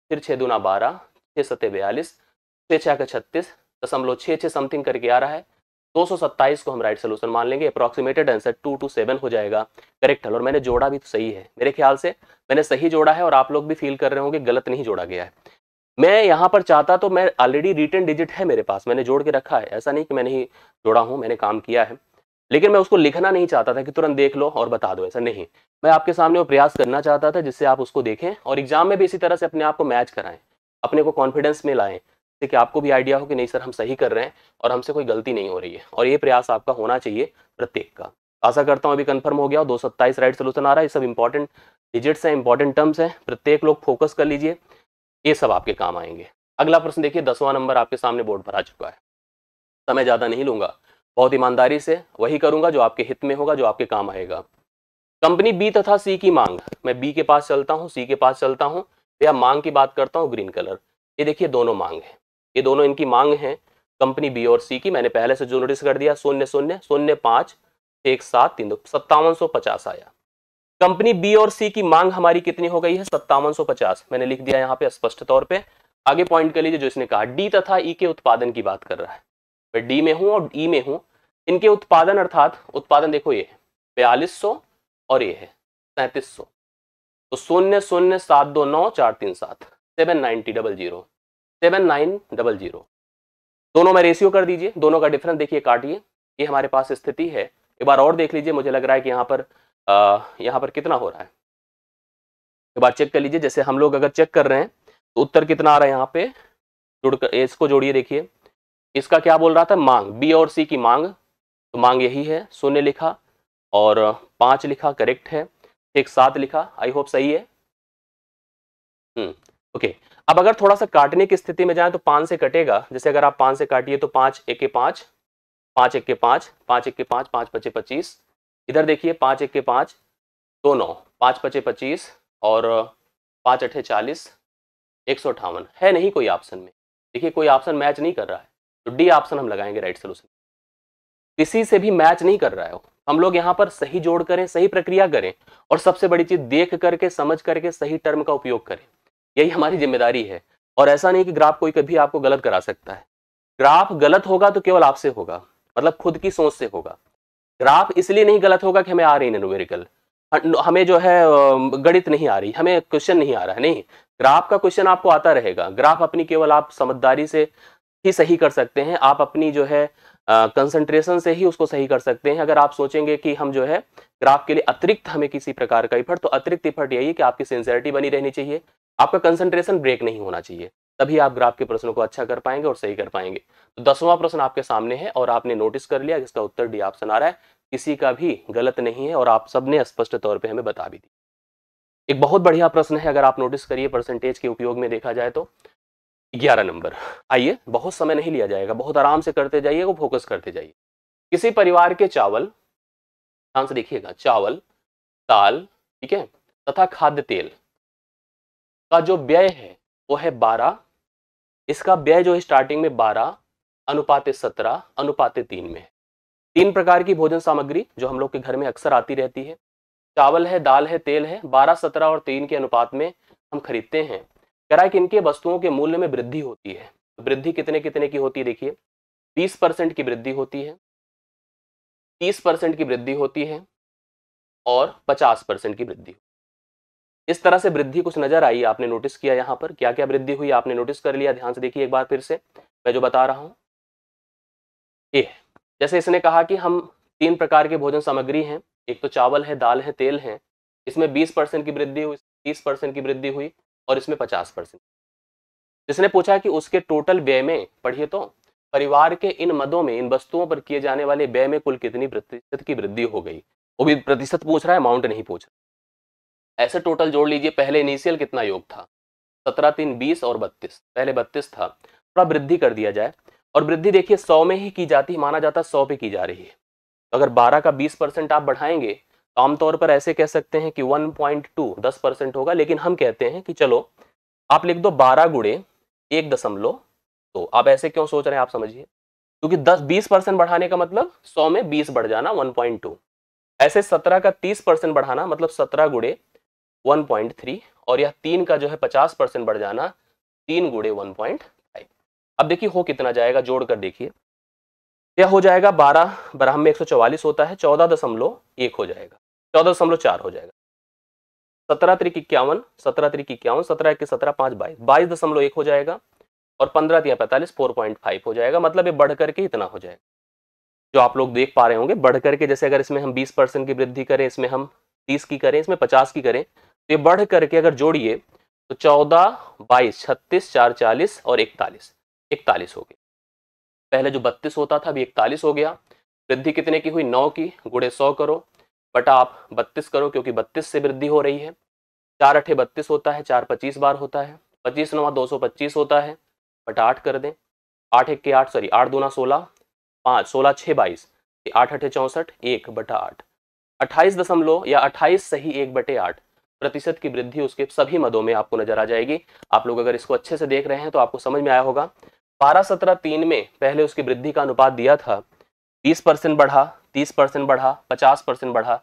फिर छः दूना बारह छः सत्य बयालीस छः छः का छत्तीस दशमलव छः छः समथिंग करके आ रहा है दो को हम राइट सोल्यूशन मान लेंगे approximated answer two two seven हो जाएगा करेक्ट हल और मैंने जोड़ा भी तो सही है मेरे ख्याल से मैंने सही जोड़ा है और आप लोग भी फील कर रहे होंगे गलत नहीं जोड़ा गया है मैं यहाँ पर चाहता तो मैं ऑलरेडी रिटर्न डिजिट है मेरे पास मैंने जोड़ के रखा है ऐसा नहीं कि मैं नहीं जोड़ा हूँ मैंने काम किया है लेकिन मैं उसको लिखना नहीं चाहता था कि तुरंत देख लो और बता दो ऐसा नहीं मैं आपके सामने वो प्रयास करना चाहता था जिससे आप उसको देखें और एग्जाम में भी इसी तरह से अपने आप को मैच कराएं अपने को कॉन्फिडेंस में लाएं जिससे कि आपको भी आइडिया हो कि नहीं सर हम सही कर रहे हैं और हमसे कोई गलती नहीं हो रही है और ये प्रयास आपका होना चाहिए प्रत्येक का आशा करता हूँ अभी कंफर्म हो गया दो सत्ताईस राइट सोल्यूशन आ रहा है ये सब इंपॉर्टेंट डिजिट्स हैं इंपॉर्टेंट टर्म्स हैं प्रत्येक लोग फोकस कर लीजिए ये सब आपके काम आएंगे अगला प्रश्न देखिए दसवां नंबर आपके सामने बोर्ड पर आ चुका है समय ज़्यादा नहीं लूंगा बहुत ईमानदारी से वही करूंगा जो आपके हित में होगा जो आपके काम आएगा कंपनी बी तथा सी की मांग मैं बी के पास चलता हूँ सी के पास चलता हूँ या मांग की बात करता हूँ ग्रीन कलर ये देखिए दोनों मांग है ये दोनों इनकी मांग है कंपनी बी और सी की मैंने पहले से जो नोटिस कर दिया शून्य शून्य शून्य पांच एक सात तीन दो सत्तावन सौ पचास आया कंपनी बी और सी की मांग हमारी कितनी हो गई है सत्तावन सौ पचास मैंने लिख दिया यहाँ पे स्पष्ट तौर पे आगे पॉइंट कर लीजिए जो इसने कहा डी तथा ई e के उत्पादन की बात कर रहा है मैं डी में हूँ और ई e में हूँ इनके उत्पादन अर्थात उत्पादन देखो ये बयालीस सौ और ये है सैंतीस सौ तो शून्य शून्य सात दो नौ चार तीन सात seven ninety double zero seven nine double zero दोनों में रेशियो कर दीजिए दोनों का डिफरेंस देखिए काटिए ये हमारे पास स्थिति है एक बार और देख लीजिए मुझे लग रहा है कि यहाँ पर आ, यहाँ पर कितना हो रहा है एक बार चेक कर लीजिए जैसे हम लोग अगर चेक कर रहे हैं तो उत्तर कितना आ रहा है यहाँ पे जुड़ कर इसको जोड़िए देखिए इसका क्या बोल रहा था मांग बी और सी की मांग तो मांग यही है शून्य लिखा और पाँच लिखा करेक्ट है एक सात लिखा आई होप सही है ओके हम्म, okay. अब अगर थोड़ा सा काटने की स्थिति में जाए तो पाँच से कटेगा जैसे अगर आप पाँच से काटिए तो पाँच एक के पाँच पाँच एक के पाँच पाँच एक के पाँच पाँच पचे पच्चीस इधर देखिए पाँच एक के पाँच दो नौ पाँच पचे पच्चीस और पाँच अठे चालीस एक सौ अठावन है नहीं कोई ऑप्शन में देखिए कोई ऑप्शन मैच नहीं कर रहा है तो डी ऑप्शन हम लगाएंगे राइट सोल्यूशन किसी से भी मैच नहीं कर रहा है हम लोग यहाँ पर सही जोड़ करें सही प्रक्रिया करें और सबसे बड़ी चीज देख करके समझ करके सही टर्म का उपयोग करें यही हमारी जिम्मेदारी है और ऐसा नहीं कि ग्राफ कोई कभी आपको गलत करा सकता है ग्राफ गलत होगा तो केवल आपसे होगा मतलब खुद की सोच से होगा ग्राफ इसलिए नहीं गलत होगा कि हमें आ रही है न्यूमेरिकल हमें जो है गणित नहीं आ रही हमें क्वेश्चन नहीं आ रहा है नहीं ग्राफ का क्वेश्चन आपको आता रहेगा ग्राफ अपनी केवल आप समझदारी से ही सही कर सकते हैं आप अपनी जो है कंसंट्रेशन से ही उसको सही कर सकते हैं अगर आप सोचेंगे कि हम जो है ग्राफ के लिए अतिरिक्त हमें किसी प्रकार का इफर्ट तो अतिरिक्त इफर्ट यही है कि आपकी सिंसियरिटी बनी रहनी चाहिए आपका कंसंट्रेशन ब्रेक नहीं होना चाहिए तभी आप ग्राफ के प्रश्नों को अच्छा कर पाएंगे और सही कर पाएंगे तो दसवां प्रश्न आपके सामने है और आपने नोटिस कर लिया इसका उत्तर डी ऑप्शन आ रहा है किसी का भी गलत नहीं है और आप सबने स्पष्ट तौर पर हमें बता भी दी एक बहुत बढ़िया प्रश्न है अगर आप नोटिस करिए परसेंटेज के उपयोग में देखा जाए तो ग्यारह नंबर आइए बहुत समय नहीं लिया जाएगा बहुत आराम से करते जाइए वो फोकस करते जाइए किसी परिवार के चावल ध्यान हाँ से देखिएगा चावल दाल ठीक है तथा खाद्य तेल का जो व्यय है वो है बारह इसका व्यय जो है स्टार्टिंग में बारह अनुपात सत्रह अनुपात तीन में है तीन प्रकार की भोजन सामग्री जो हम लोग के घर में अक्सर आती रहती है चावल है दाल है तेल है बारह सत्रह और तीन के अनुपात में हम खरीदते हैं करा कि इनके वस्तुओं के मूल्य में वृद्धि होती है तो वृद्धि कितने कितने की होती है देखिए बीस परसेंट की वृद्धि होती है तीस परसेंट की वृद्धि होती है और पचास परसेंट की वृद्धि इस तरह से वृद्धि कुछ नजर आई आपने नोटिस किया यहाँ पर क्या क्या वृद्धि हुई आपने नोटिस कर लिया ध्यान से देखिए एक बार फिर से मैं जो बता रहा हूँ ए जैसे इसने कहा कि हम तीन प्रकार के भोजन सामग्री हैं एक तो चावल है दाल है तेल है इसमें बीस परसेंट की वृद्धि हुई तीस परसेंट की वृद्धि हुई और इसमें पचास परसेंट जिसने पूछा कि उसके टोटल व्यय में पढ़िए तो परिवार के इन मदों में इन वस्तुओं पर किए जाने वाले व्यय में कुल कितनी प्रतिशत की वृद्धि हो गई वो भी प्रतिशत पूछ रहा है अमाउंट नहीं पूछ रहा ऐसे टोटल जोड़ लीजिए पहले इनिशियल कितना योग था सत्रह तीन बीस और बत्तीस पहले बत्तीस था थोड़ा वृद्धि कर दिया जाए और वृद्धि देखिए सौ में ही की जाती है माना जाता है सौ पे की जा रही है तो अगर बारह का बीस परसेंट आप बढ़ाएंगे तो आमतौर पर ऐसे कह सकते हैं कि वन पॉइंट टू दस परसेंट होगा लेकिन हम कहते हैं कि चलो आप लिख दो बारह गुड़े एक दशमलव तो आप ऐसे क्यों सोच रहे हैं आप समझिए क्योंकि दस बीस परसेंट बढ़ाने का मतलब सौ में बीस बढ़ जाना वन पॉइंट टू ऐसे सत्रह का तीस परसेंट बढ़ाना मतलब सत्रह गुड़े वन पॉइंट थ्री और यह तीन का जो है पचास परसेंट बढ़ जाना तीन गुड़े वन पॉइंट फाइव अब देखिए हो कितना जाएगा जोड़ कर देखिए यह हो जाएगा बारह ब्राह्म में एक सौ चौवालीस होता है चौदह दशमलव एक हो जाएगा चौदह दशमलव चार हो जाएगा सत्रह त्रिक इक्यावन सत्रह त्रिक इक्यावन सत्रह इक्कीस सत्रह पाँच बाईस बाईस दशमलव एक हो जाएगा और पंद्रह या पैंतालीस फोर पॉइंट फाइव हो जाएगा मतलब ये बढ़ करके इतना हो जाएगा जो आप लोग देख पा रहे होंगे बढ़ करके जैसे अगर इसमें हम बीस परसेंट की वृद्धि करें इसमें हम तीस की करें इसमें पचास की करें तो ये बढ़ करके अगर जोड़िए तो चौदह बाईस छत्तीस चार चालीस और इकतालीस इकतालीस हो गया पहले जो बत्तीस होता था अभी इकतालीस हो गया वृद्धि कितने की हुई नौ की गुड़े सौ करो बटा आप बत्तीस करो क्योंकि बत्तीस से वृद्धि हो रही है चार अठे बत्तीस होता है चार पच्चीस बार होता है पच्चीस नवा दो सौ पच्चीस होता है बटा आठ कर दें आठ एक के आठ सॉरी आठ दूना सोलह पाँच सोलह छः बाईस आठ अठे चौंसठ एक बटा आठ अट्ठाईस दशमलव या अट्ठाईस सही एक बटे आठ प्रतिशत की वृद्धि उसके सभी मदों में आपको नजर आ जाएगी आप लोग अगर इसको अच्छे से देख रहे हैं तो आपको समझ में आया होगा बारह सत्रह तीन में पहले उसकी वृद्धि का अनुपात दिया था बीस परसेंट बढ़ा तीस परसेंट बढ़ा पचास परसेंट बढ़ा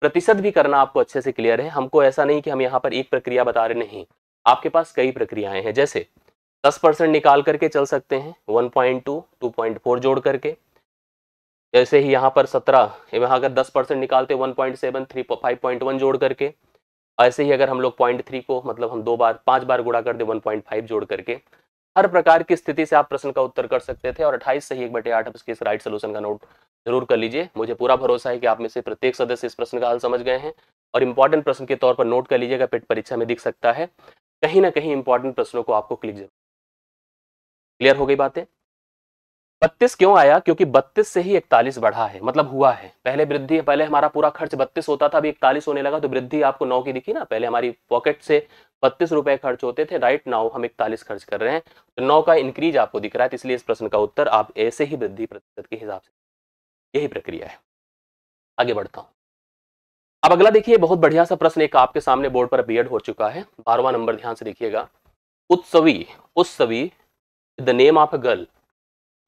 प्रतिशत भी करना आपको अच्छे से क्लियर है हमको ऐसा नहीं कि हम यहाँ पर एक प्रक्रिया बता रहे नहीं आपके पास कई प्रक्रियाएं हैं जैसे दस परसेंट निकाल करके चल सकते हैं one point two two point four जोड़ करके जैसे ही यहाँ पर सत्रह यहाँ अगर दस परसेंट निकालते one point seven three five point one जोड़ करके ऐसे ही अगर हम लोग पॉइंट थ्री को मतलब हम दो बार पांच बार गुड़ा कर दे वन पॉइंट फाइव जोड़ करके हर प्रकार की स्थिति से आप प्रश्न का उत्तर कर सकते थे और अट्ठाईस से ही एक बटे आठ इसके इस राइट सोल्यूशन का नोट जरूर कर लीजिए मुझे पूरा भरोसा है कि आप में से प्रत्येक सदस्य इस प्रश्न का हल समझ गए हैं और इंपॉर्टेंट प्रश्न के तौर पर नोट कर लीजिएगा पेट परीक्षा में दिख सकता है कहीं ना कहीं इंपॉर्टेंट प्रश्नों को आपको क्लिक जरूर क्लियर हो गई बातें बत्तीस क्यों आया क्योंकि बत्तीस से ही इकतालीस बढ़ा है मतलब हुआ है पहले वृद्धि पहले हमारा पूरा खर्च बत्तीस होता था अभी इकतालीस होने लगा तो वृद्धि आपको नौ की दिखी ना पहले हमारी पॉकेट से बत्तीस रुपए खर्च होते थे राइट नाउ हम इकतालीस खर्च कर रहे हैं तो नौ का इंक्रीज आपको दिख रहा है तो इसलिए इस प्रश्न का उत्तर आप ऐसे ही वृद्धि प्रतिशत के हिसाब से यही प्रक्रिया है आगे बढ़ता हूं अब अगला देखिए बहुत बढ़िया सा प्रश्न एक आपके सामने बोर्ड पर बी हो चुका है बारवा नंबर ध्यान से देखिएगा Utsavi Utsavi the name of a girl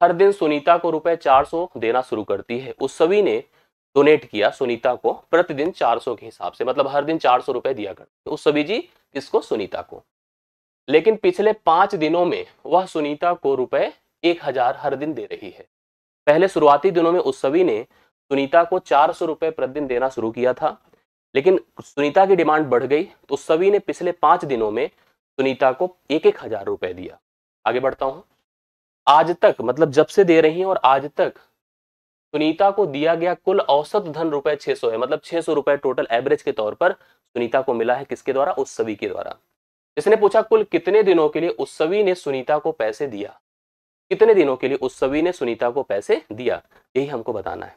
हर दिन सुनीता को रुपए 400 देना शुरू करती है उस सभी ने डोनेट किया सुनीता को प्रतिदिन 400 के हिसाब से मतलब हर दिन 400 रुपए दिया करते उस सभी जी किसको सुनीता को लेकिन पिछले पांच दिनों में वह सुनीता को रुपए एक हजार हर दिन दे रही है पहले शुरुआती दिनों में उस सभी ने सुनीता को चार सौ रुपए प्रतिदिन देना शुरू किया था लेकिन सुनीता की डिमांड बढ़ गई तो सभी ने पिछले पांच दिनों में सुनीता को एक एक हजार रुपए दिया आगे बढ़ता हूं आज तक मतलब जब से दे रही हैं और आज तक सुनीता को दिया गया कुल औसत धन रुपए सौ है मतलब सौ रुपए टोटल एवरेज के तौर पर सुनीता को मिला है किसके द्वारा उस सभी के द्वारा जिसने पूछा कुल कितने दिनों के लिए उस सभी ने सुनीता को पैसे दिया कितने दिनों के लिए उस सभी ने सुनीता को पैसे दिया यही हमको बताना है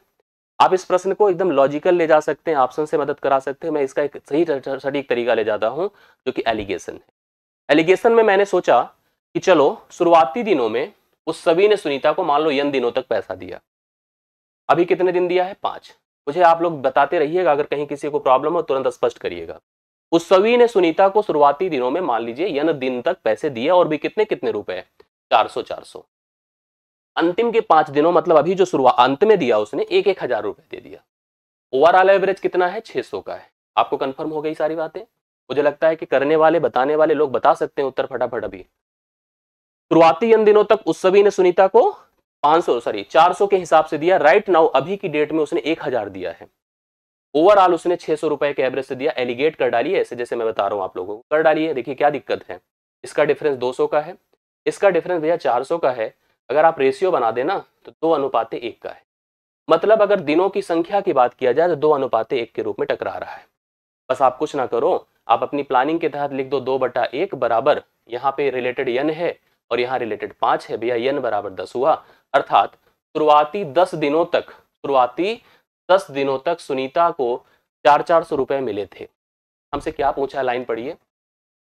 आप इस प्रश्न को एकदम लॉजिकल ले जा सकते हैं ऑप्शन से मदद करा सकते हैं मैं इसका एक सही सटीक तरीका ले जाता हूं जो कि एलिगेशन है एलिगेशन में मैंने सोचा कि चलो शुरुआती दिनों में उस सभी ने सुनीता को मान लो यन दिनों तक पैसा दिया अभी कितने दिन दिया है पांच मुझे आप लोग बताते रहिएगा अगर कहीं किसी को प्रॉब्लम हो तुरंत स्पष्ट करिएगा उस सभी ने सुनीता को शुरुआती दिनों में मान लीजिए यन दिन तक पैसे दिए और भी कितने कितने रुपए चार सौ चार सौ अंतिम के पांच दिनों मतलब अभी जो शुरुआत अंत में दिया उसने एक एक हजार रुपए दे दिया ओवरऑल एवरेज कितना है छह सौ का है आपको कंफर्म हो गई सारी बातें मुझे लगता है कि करने वाले बताने वाले लोग बता सकते हैं उत्तर फटाफट अभी शुरुआती इन दिनों तक उस सभी ने सुनीता को 500 सॉरी 400 के हिसाब से दिया राइट नाउ अभी की डेट में उसने 1000 दिया है ओवरऑल उसने छह सौ रुपए के एवरेज से दिया एलिगेट कर डालिए ऐसे जैसे मैं बता रहा हूँ आप लोगों को कर डालिए देखिए क्या दिक्कत है इसका डिफरेंस 200 का है इसका डिफरेंस भैया 400 का है अगर आप रेशियो बना देना तो दो अनुपाते एक का है मतलब अगर दिनों की संख्या की बात किया जाए तो दो अनुपाते एक के रूप में टकरा रहा है बस आप कुछ ना करो आप अपनी प्लानिंग के तहत लिख दो दो बटा एक बराबर यहाँ पे रिलेटेड यन है और यहाँ रिलेटेड पांच है भैया यन बराबर दस हुआ अर्थात शुरुआती दस दिनों तक शुरुआती दस दिनों तक सुनीता को चार चार सौ रुपए मिले थे हमसे क्या पूछा लाइन पढ़िए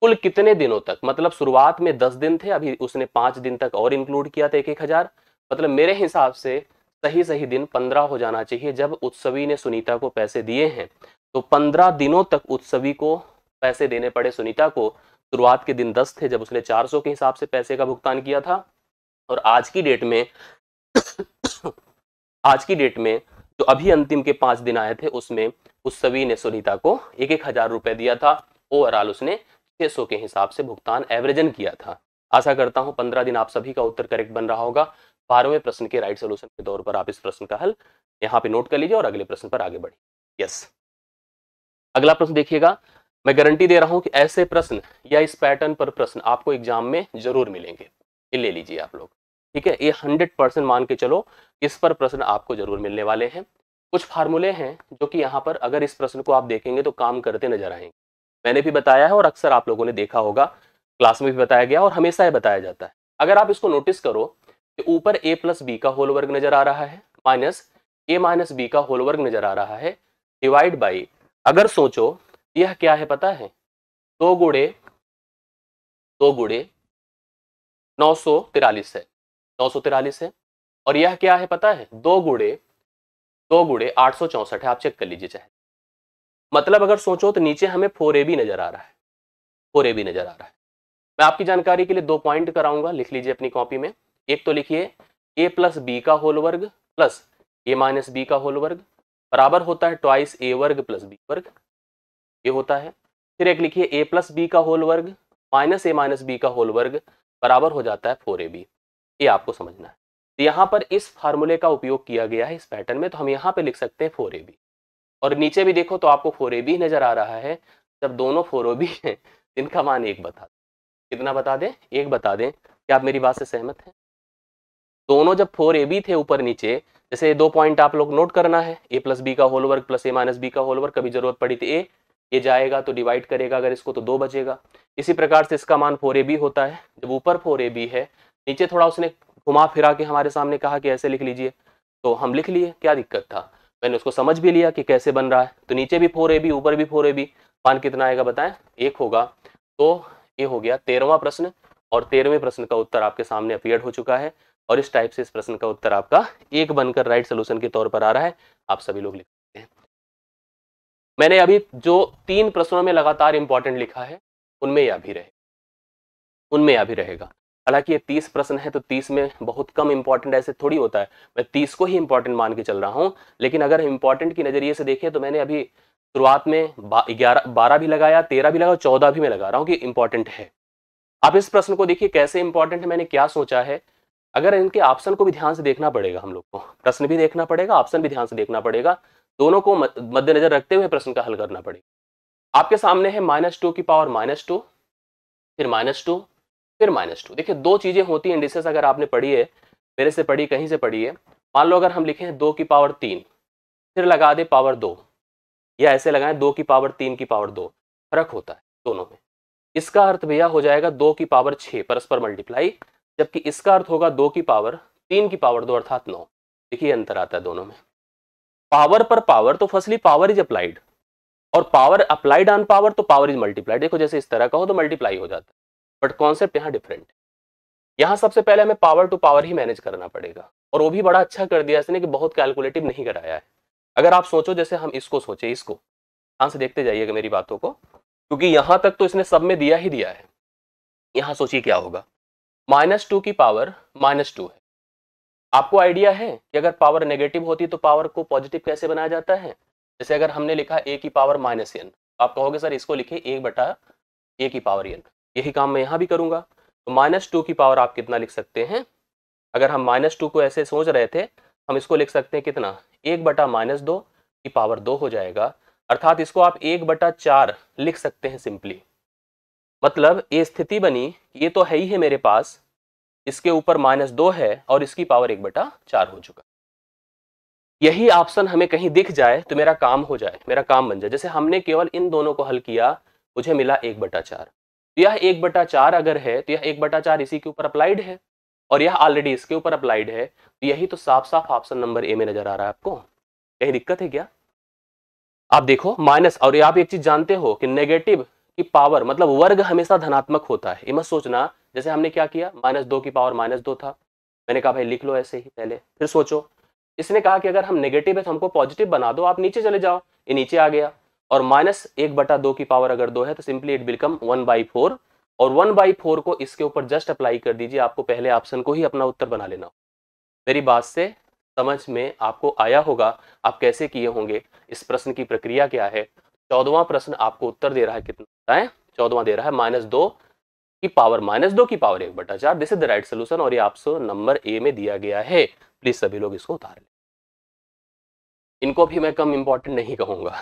कुल कितने दिनों तक मतलब शुरुआत में दस दिन थे अभी उसने पांच दिन तक और इंक्लूड किया था एक एक हजार मतलब मेरे हिसाब से सही सही दिन पंद्रह हो जाना चाहिए जब उत्सवी ने सुनीता को पैसे दिए हैं तो पंद्रह दिनों तक उत्सवी को पैसे देने पड़े सुनीता को शुरुआत के दिन दस थे जब उसने सौ के हिसाब से पैसे का भुगतान किया था और आज की डेट में [COUGHS] आज की डेट में जो अभी अंतिम के पांच दिन आए थे उसमें उस सभी ने सुनीता को एक एक हजार रुपए दिया था ओवरऑल उसने छह सौ के हिसाब से भुगतान एवरेजन किया था आशा करता हूं पंद्रह दिन आप सभी का उत्तर करेक्ट बन रहा होगा बारहवें प्रश्न के राइट सोल्यूशन के तौर पर आप इस प्रश्न का हल यहाँ पे नोट कर लीजिए और अगले प्रश्न पर आगे बढ़िए यस अगला प्रश्न देखिएगा मैं गारंटी दे रहा हूं कि ऐसे प्रश्न या इस पैटर्न पर प्रश्न आपको एग्जाम में जरूर मिलेंगे ये ले लीजिए आप लोग ठीक है ये हंड्रेड परसेंट मान के चलो इस पर प्रश्न आपको जरूर मिलने वाले हैं कुछ फार्मूले हैं जो कि यहाँ पर अगर इस प्रश्न को आप देखेंगे तो काम करते नजर आएंगे मैंने भी बताया है और अक्सर आप लोगों ने देखा होगा क्लास में भी बताया गया और हमेशा ये बताया जाता है अगर आप इसको नोटिस करो कि ऊपर ए प्लस बी का होल वर्ग नजर आ रहा है माइनस ए माइनस बी का होल वर्ग नजर आ रहा है डिवाइड बाई अगर सोचो यह क्या है पता है दो गुड़े दो गुड़े नौ सौ तिरालीस है नौ सौ तिरालीस है और यह क्या है पता है दो गुड़े दो गुड़े आठ सौ चौसठ है आप चेक कर लीजिए चाहे मतलब अगर सोचो तो नीचे हमें फोर ए भी नजर आ रहा है फोर ए भी नजर आ रहा है मैं आपकी जानकारी के लिए दो पॉइंट कराऊंगा लिख लीजिए अपनी कॉपी में एक तो लिखिए ए प्लस बी का होल वर्ग प्लस ए माइनस बी का होल वर्ग बराबर होता है ट्वाइस ए वर्ग प्लस बी वर्ग ये होता है फिर एक लिखिए ए प्लस बी का होल वर्ग माइनस ए माइनस बी का होल वर्ग बराबर हो जाता है फोर ए बी ये आपको समझना है तो यहाँ पर इस फार्मूले का उपयोग किया गया है इस पैटर्न में तो हम यहाँ पे लिख सकते हैं फोर ए बी और नीचे भी देखो तो आपको फोर ए बी नजर आ रहा है जब दोनों फोर ओ बी हैं इनका मान एक बता दें कितना बता दें एक बता दें क्या आप मेरी बात से सहमत हैं दोनों जब फोर ए बी थे ऊपर नीचे जैसे दो पॉइंट आप लोग नोट करना है ए प्लस बी का होल वर्ग प्लस ए माइनस बी का होल वर्ग कभी जरूरत पड़ी थी तो ए ये जाएगा तो डिवाइड करेगा अगर इसको तो दो बचेगा इसी प्रकार से इसका मान फोर ए बी होता है जब ऊपर फोर ए है नीचे थोड़ा उसने घुमा फिरा के हमारे सामने कहा कि ऐसे लिख लीजिए तो हम लिख लिए क्या दिक्कत था मैंने उसको समझ भी लिया कि कैसे बन रहा है तो नीचे भी फोर ए बी ऊपर भी फोर ए बी मान कितना आएगा बताएं एक होगा तो ये हो गया तेरहवा प्रश्न और तेरहवें प्रश्न का उत्तर आपके सामने अपियड हो चुका है और इस टाइप से इस प्रश्न का उत्तर आपका एक बनकर राइट सोल्यूशन के तौर पर आ रहा है आप सभी लोग लिख मैंने अभी जो तीन प्रश्नों में लगातार इंपॉर्टेंट लिखा है उनमें यह भी रहे उनमें यह भी रहेगा हालांकि ये तीस प्रश्न है तो तीस में बहुत कम इंपॉर्टेंट ऐसे थोड़ी होता है मैं तीस को ही इंपॉर्टेंट मान के चल रहा हूँ लेकिन अगर इंपॉर्टेंट की नज़रिए से देखें तो मैंने अभी शुरुआत में ग्यारह बारह भी लगाया तेरह भी लगाया चौदह भी मैं लगा रहा हूँ कि इंपॉर्टेंट है आप इस प्रश्न को देखिए कैसे इंपॉर्टेंट है मैंने क्या सोचा है अगर इनके ऑप्शन को भी ध्यान से देखना पड़ेगा हम लोग को प्रश्न भी देखना पड़ेगा ऑप्शन भी ध्यान से देखना पड़ेगा दोनों को मद्देनजर रखते हुए प्रश्न का हल करना पड़ेगा आपके सामने है माइनस टू की पावर माइनस टू फिर माइनस टू फिर माइनस टू देखिए दो चीज़ें होती हैं इंडिसेस अगर आपने पढ़ी है मेरे से पढ़ी कहीं से पढ़ी है मान लो अगर हम लिखे दो की पावर तीन फिर लगा दे पावर दो या ऐसे लगाएं दो की पावर तीन की पावर दो फर्क होता है दोनों में इसका अर्थ भैया हो जाएगा दो की पावर छः परस्पर मल्टीप्लाई जबकि इसका अर्थ होगा दो की पावर तीन की पावर दो अर्थात नौ देखिए अंतर आता है दोनों में पावर पर पावर तो फर्स्टली पावर इज अप्लाइड और पावर अप्लाइड ऑन पावर तो पावर इज मल्टीप्लाइड देखो जैसे इस तरह का हो तो मल्टीप्लाई हो जाता है बट कॉन्सेप्ट यहाँ डिफरेंट है यहाँ सबसे पहले हमें पावर टू पावर ही मैनेज करना पड़ेगा और वो भी बड़ा अच्छा कर दिया इसने कि बहुत कैलकुलेटिव नहीं कराया है अगर आप सोचो जैसे हम इसको सोचे इसको ध्यान से देखते जाइएगा मेरी बातों को क्योंकि यहाँ तक तो इसने सब में दिया ही दिया है यहाँ सोचिए क्या होगा माइनस टू की पावर माइनस टू है आपको आइडिया है कि अगर पावर नेगेटिव होती तो पावर को पॉजिटिव कैसे बनाया जाता है जैसे अगर हमने लिखा ए की पावर माइनस एन आप कहोगे सर इसको लिखे एक बटा ए की पावर एन यही काम मैं यहाँ भी करूँगा तो माइनस टू की पावर आप कितना लिख सकते हैं अगर हम माइनस टू को ऐसे सोच रहे थे हम इसको लिख सकते हैं कितना एक बटा माइनस दो की पावर दो हो जाएगा अर्थात इसको आप एक बटा चार लिख सकते हैं सिंपली मतलब ये स्थिति बनी ये तो है ही है मेरे पास इसके ऊपर माइनस दो है और इसकी पावर एक बटा चार हो चुका यही ऑप्शन हमें कहीं दिख जाए तो मेरा काम हो जाए मेरा काम बन जाए जैसे हमने केवल इन दोनों को हल किया मुझे मिला एक बटा चार तो यह एक बटा चार अगर है तो यह एक बटा चार इसी के ऊपर अप्लाइड है और यह ऑलरेडी इसके ऊपर अप्लाइड है तो यही तो साफ साफ ऑप्शन नंबर ए में नजर आ रहा है आपको कहीं दिक्कत है क्या आप देखो माइनस और आप एक चीज जानते हो कि नेगेटिव कि पावर मतलब वर्ग हमेशा धनात्मक होता है ये मत सोचना जैसे हमने क्या किया माइनस दो की पावर माइनस दो था मैंने कहा भाई लिख लो ऐसे ही पहले फिर सोचो इसने कहा कि अगर हम नेगेटिव है तो हमको पॉजिटिव बना दो आप नीचे चले जाओ ये नीचे आ गया और माइनस एक बटा दो की पावर अगर दो है तो simply it become one by four और वन बाई फोर को इसके ऊपर जस्ट अप्लाई कर दीजिए आपको पहले ऑप्शन को ही अपना उत्तर बना लेना मेरी बात से समझ में आपको आया होगा आप कैसे किए होंगे इस प्रश्न की प्रक्रिया क्या है चौदवा प्रश्न आपको उत्तर दे रहा है कितना बताएं चौदवा दे रहा है माइनस दो की पावर माइनस दो की पावर एक बटा चार this is the right solution और ये आपसे नंबर ए में दिया गया है प्लीज सभी लोग इसको उतार लें इनको भी मैं कम इंपॉर्टेंट नहीं कहूंगा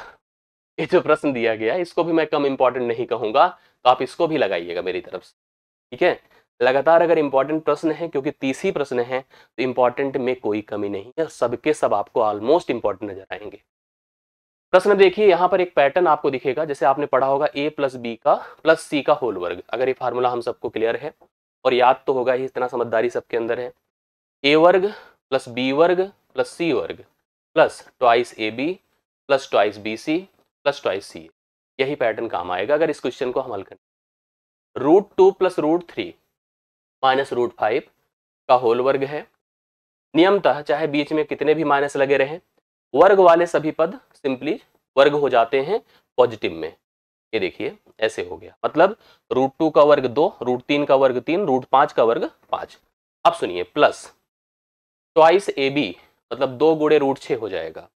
ये जो प्रश्न दिया गया इसको भी मैं कम इंपॉर्टेंट नहीं कहूंगा तो आप इसको भी लगाइएगा मेरी तरफ से ठीक है लगातार अगर इंपॉर्टेंट प्रश्न है क्योंकि तीसरी प्रश्न है तो इंपॉर्टेंट में कोई कमी नहीं है सबके सब आपको ऑलमोस्ट इंपॉर्टेंट नजर आएंगे प्रश्न देखिए यहाँ पर एक पैटर्न आपको दिखेगा जैसे आपने पढ़ा होगा ए प्लस बी का प्लस सी का होल वर्ग अगर ये फार्मूला हम सबको क्लियर है और याद तो होगा ही इतना समझदारी सबके अंदर है ए वर्ग प्लस बी वर्ग प्लस सी वर्ग plus twice A B plus twice B C plus twice C यही पैटर्न काम आएगा अगर इस क्वेश्चन को हम हल करें root two plus root three minus root five का होल वर्ग है नियमतः चाहे बीच में कितने भी माइनस लगे रहें वर्ग वाले सभी पद सिंपली वर्ग हो जाते हैं पॉजिटिव में ये देखिए ऐसे हो गया मतलब रूट टू का वर्ग दो रूट तीन का वर्ग तीन रूट पांच का वर्ग पांच अब सुनिए प्लस ट्वाइस ए बी मतलब दो गुड़े रूट छ हो जाएगा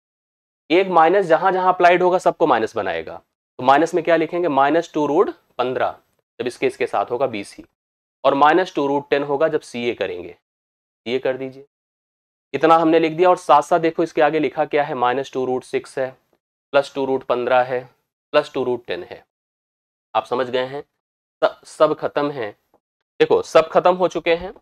एक माइनस जहां जहां अप्लाइड होगा सबको माइनस बनाएगा तो माइनस में क्या लिखेंगे माइनस टू रूट पंद्रह जब इसके इसके साथ होगा बी सी और माइनस टू रूट टेन होगा जब सी ए करेंगे सी ए कर दीजिए इतना हमने लिख दिया और साथ साथ देखो इसके आगे लिखा क्या है माइनस टू रूट सिक्स है प्लस टू रूट पंद्रह है प्लस टू रूट टेन है आप समझ गए हैं सब सब खत्म है देखो सब खत्म हो चुके हैं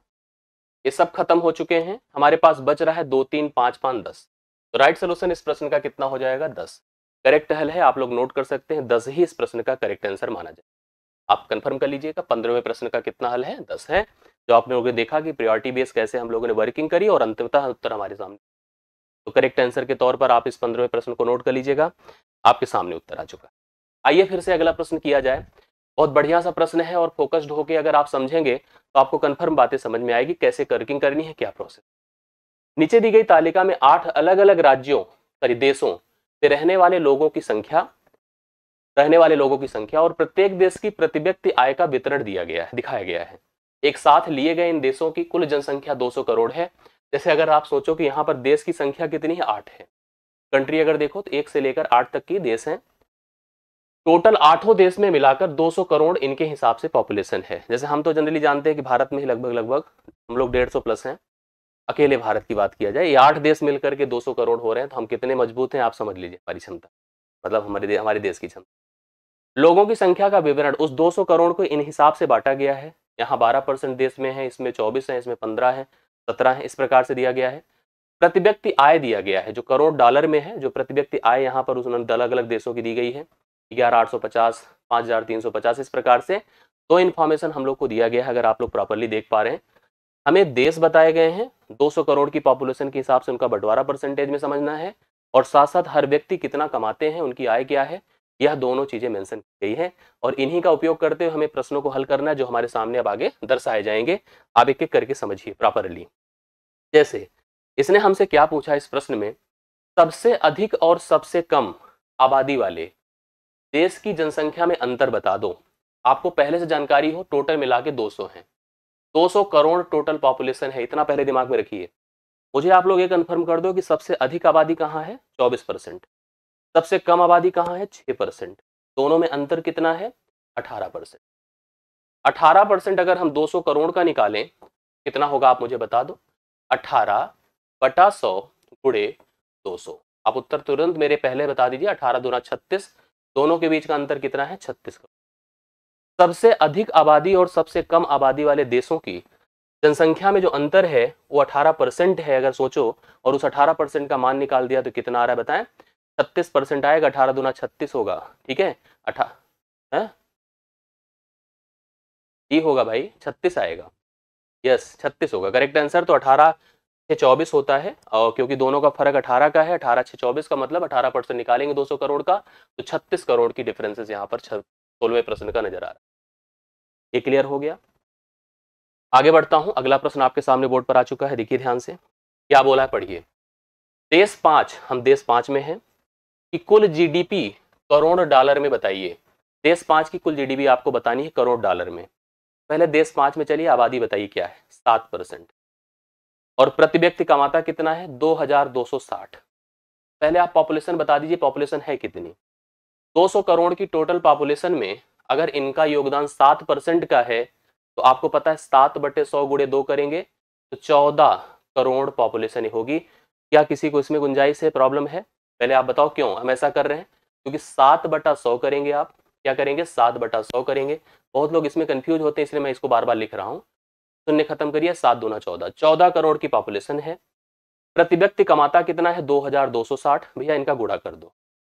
ये सब खत्म हो चुके हैं हमारे पास बच रहा है दो तीन पाँच पाँच दस तो राइट सोल्यूशन इस प्रश्न का कितना हो जाएगा दस करेक्ट हल है आप लोग नोट कर सकते हैं दस ही इस प्रश्न का करेक्ट आंसर माना जाए आप कंफर्म कर लीजिएगा पंद्रहवें प्रश्न का कितना हल है दस है जो आप लोगों ने देखा कि प्रियोरिटी बेस कैसे हम लोगों ने वर्किंग करी और अंतिमता उत्तर हमारे सामने तो करेक्ट आंसर के तौर पर आप इस पंद्रहवें प्रश्न को नोट कर लीजिएगा आपके सामने उत्तर आ चुका आइए फिर से अगला प्रश्न किया जाए बहुत बढ़िया सा प्रश्न है और फोकस्ड होकर अगर आप समझेंगे तो आपको कन्फर्म बातें समझ में आएगी कैसे वर्किंग करनी है क्या प्रोसेस नीचे दी गई तालिका में आठ अलग अलग राज्यों सॉरी देशों से रहने वाले लोगों की संख्या रहने वाले लोगों की संख्या और प्रत्येक देश की प्रति व्यक्ति आय का वितरण दिया गया है दिखाया गया है एक साथ लिए गए इन देशों की कुल जनसंख्या 200 करोड़ है जैसे अगर आप सोचो कि यहाँ पर देश की संख्या कितनी है आठ है कंट्री अगर देखो तो एक से लेकर आठ तक की देश हैं टोटल आठों देश में मिलाकर 200 करोड़ इनके हिसाब से पॉपुलेशन है जैसे हम तो जनरली जानते हैं कि भारत में ही लगभग लगभग हम लोग डेढ़ प्लस हैं अकेले भारत की बात किया जाए ये आठ देश मिलकर के 200 करोड़ हो रहे हैं तो हम कितने मजबूत हैं आप समझ लीजिए हमारी क्षमता मतलब हमारे हमारे देश की क्षमता लोगों की संख्या का विवरण उस 200 करोड़ को इन हिसाब से बांटा गया है यहाँ बारह परसेंट देश में है इसमें चौबीस है इसमें पंद्रह है सत्रह है इस प्रकार से दिया गया है प्रति व्यक्ति आय दिया गया है जो करोड़ डॉलर में है जो प्रति व्यक्ति आय यहाँ पर उस अलग अलग देशों की दी गई है ग्यारह आठ सौ पचास पाँच हजार तीन सौ पचास इस प्रकार से तो इन्फॉर्मेशन हम लोग को दिया गया है अगर आप लोग प्रॉपरली देख पा रहे हैं हमें देश बताए गए हैं 200 करोड़ की पॉपुलेशन के हिसाब से उनका बंटवारा परसेंटेज में समझना है और साथ साथ हर व्यक्ति कितना कमाते हैं उनकी आय क्या है यह दोनों चीजें मेंशन की गई हैं और इन्हीं का उपयोग करते हुए हमें प्रश्नों को हल करना है जो हमारे सामने अब आगे दर्शाए जाएंगे आप एक एक करके समझिए प्रॉपरली जैसे इसने हमसे क्या पूछा इस प्रश्न में सबसे अधिक और सबसे कम आबादी वाले देश की जनसंख्या में अंतर बता दो आपको पहले से जानकारी हो टोटल मिला के दो सौ दो सौ करोड़ टोटल पॉपुलेशन है इतना पहले दिमाग में रखिए मुझे आप लोग ये कंफर्म कर दो कि सबसे अधिक आबादी कहाँ है 24 परसेंट सबसे कम आबादी कहाँ है छः परसेंट दोनों में अंतर कितना है अठारह परसेंट अठारह परसेंट अगर हम 200 करोड़ का निकालें कितना होगा आप मुझे बता दो अठारह बटा सौ गुड़े दो सौ आप उत्तर तुरंत मेरे पहले बता दीजिए अठारह दोना छत्तीस दोनों के बीच का अंतर कितना है छत्तीस करोड़ सबसे अधिक आबादी और सबसे कम आबादी वाले देशों की जनसंख्या में जो अंतर है वो 18 परसेंट है अगर सोचो और उस 18 परसेंट का मान निकाल दिया तो कितना आ रहा है बताएं छत्तीस परसेंट आएगा अठारह दुना छत्तीस होगा ठीक है अठा हाँ? ये होगा भाई छत्तीस आएगा यस छत्तीस होगा करेक्ट आंसर तो अठारह छः चौबीस होता है और क्योंकि दोनों का फर्क अठारह का है अठारह छः चौबीस का मतलब अठारह परसेंट निकालेंगे दो सौ करोड़ का तो छत्तीस करोड़ की डिफरेंसेस यहाँ पर सोलहवें प्रश्न का नजर आ रहा है ये क्लियर हो गया आगे बढ़ता हूँ अगला प्रश्न आपके सामने बोर्ड पर आ चुका है देखिए ध्यान से क्या बोला है पढ़िए देश पाँच हम देश पाँच में हैं कि कुल जीडीपी करोड़ डॉलर में बताइए देश पांच की कुल जीडीपी आपको बतानी है करोड़ डॉलर में पहले देश पांच में चलिए आबादी बताइए क्या है सात परसेंट और प्रति व्यक्ति कमाता कितना है दो हजार दो सौ साठ पहले आप पॉपुलेशन बता दीजिए पॉपुलेशन है कितनी दो सौ करोड़ की टोटल पॉपुलेशन में अगर इनका योगदान सात परसेंट का है तो आपको पता है सात बटे सौ गुड़े दो करेंगे तो चौदह करोड़ पॉपुलेशन होगी क्या किसी को इसमें गुंजाइश है प्रॉब्लम है पहले आप बताओ क्यों हम ऐसा कर रहे हैं क्योंकि सात बटा सौ करेंगे आप क्या करेंगे सात बटा सौ करेंगे बहुत लोग इसमें कंफ्यूज होते हैं इसलिए मैं इसको बार बार लिख रहा हूँ शून्य खत्म करिए सात दूना चौदह चौदह करोड़ की पॉपुलेशन है प्रति व्यक्ति कमाता कितना है दो हजार दो सौ साठ भैया इनका गुड़ा कर दो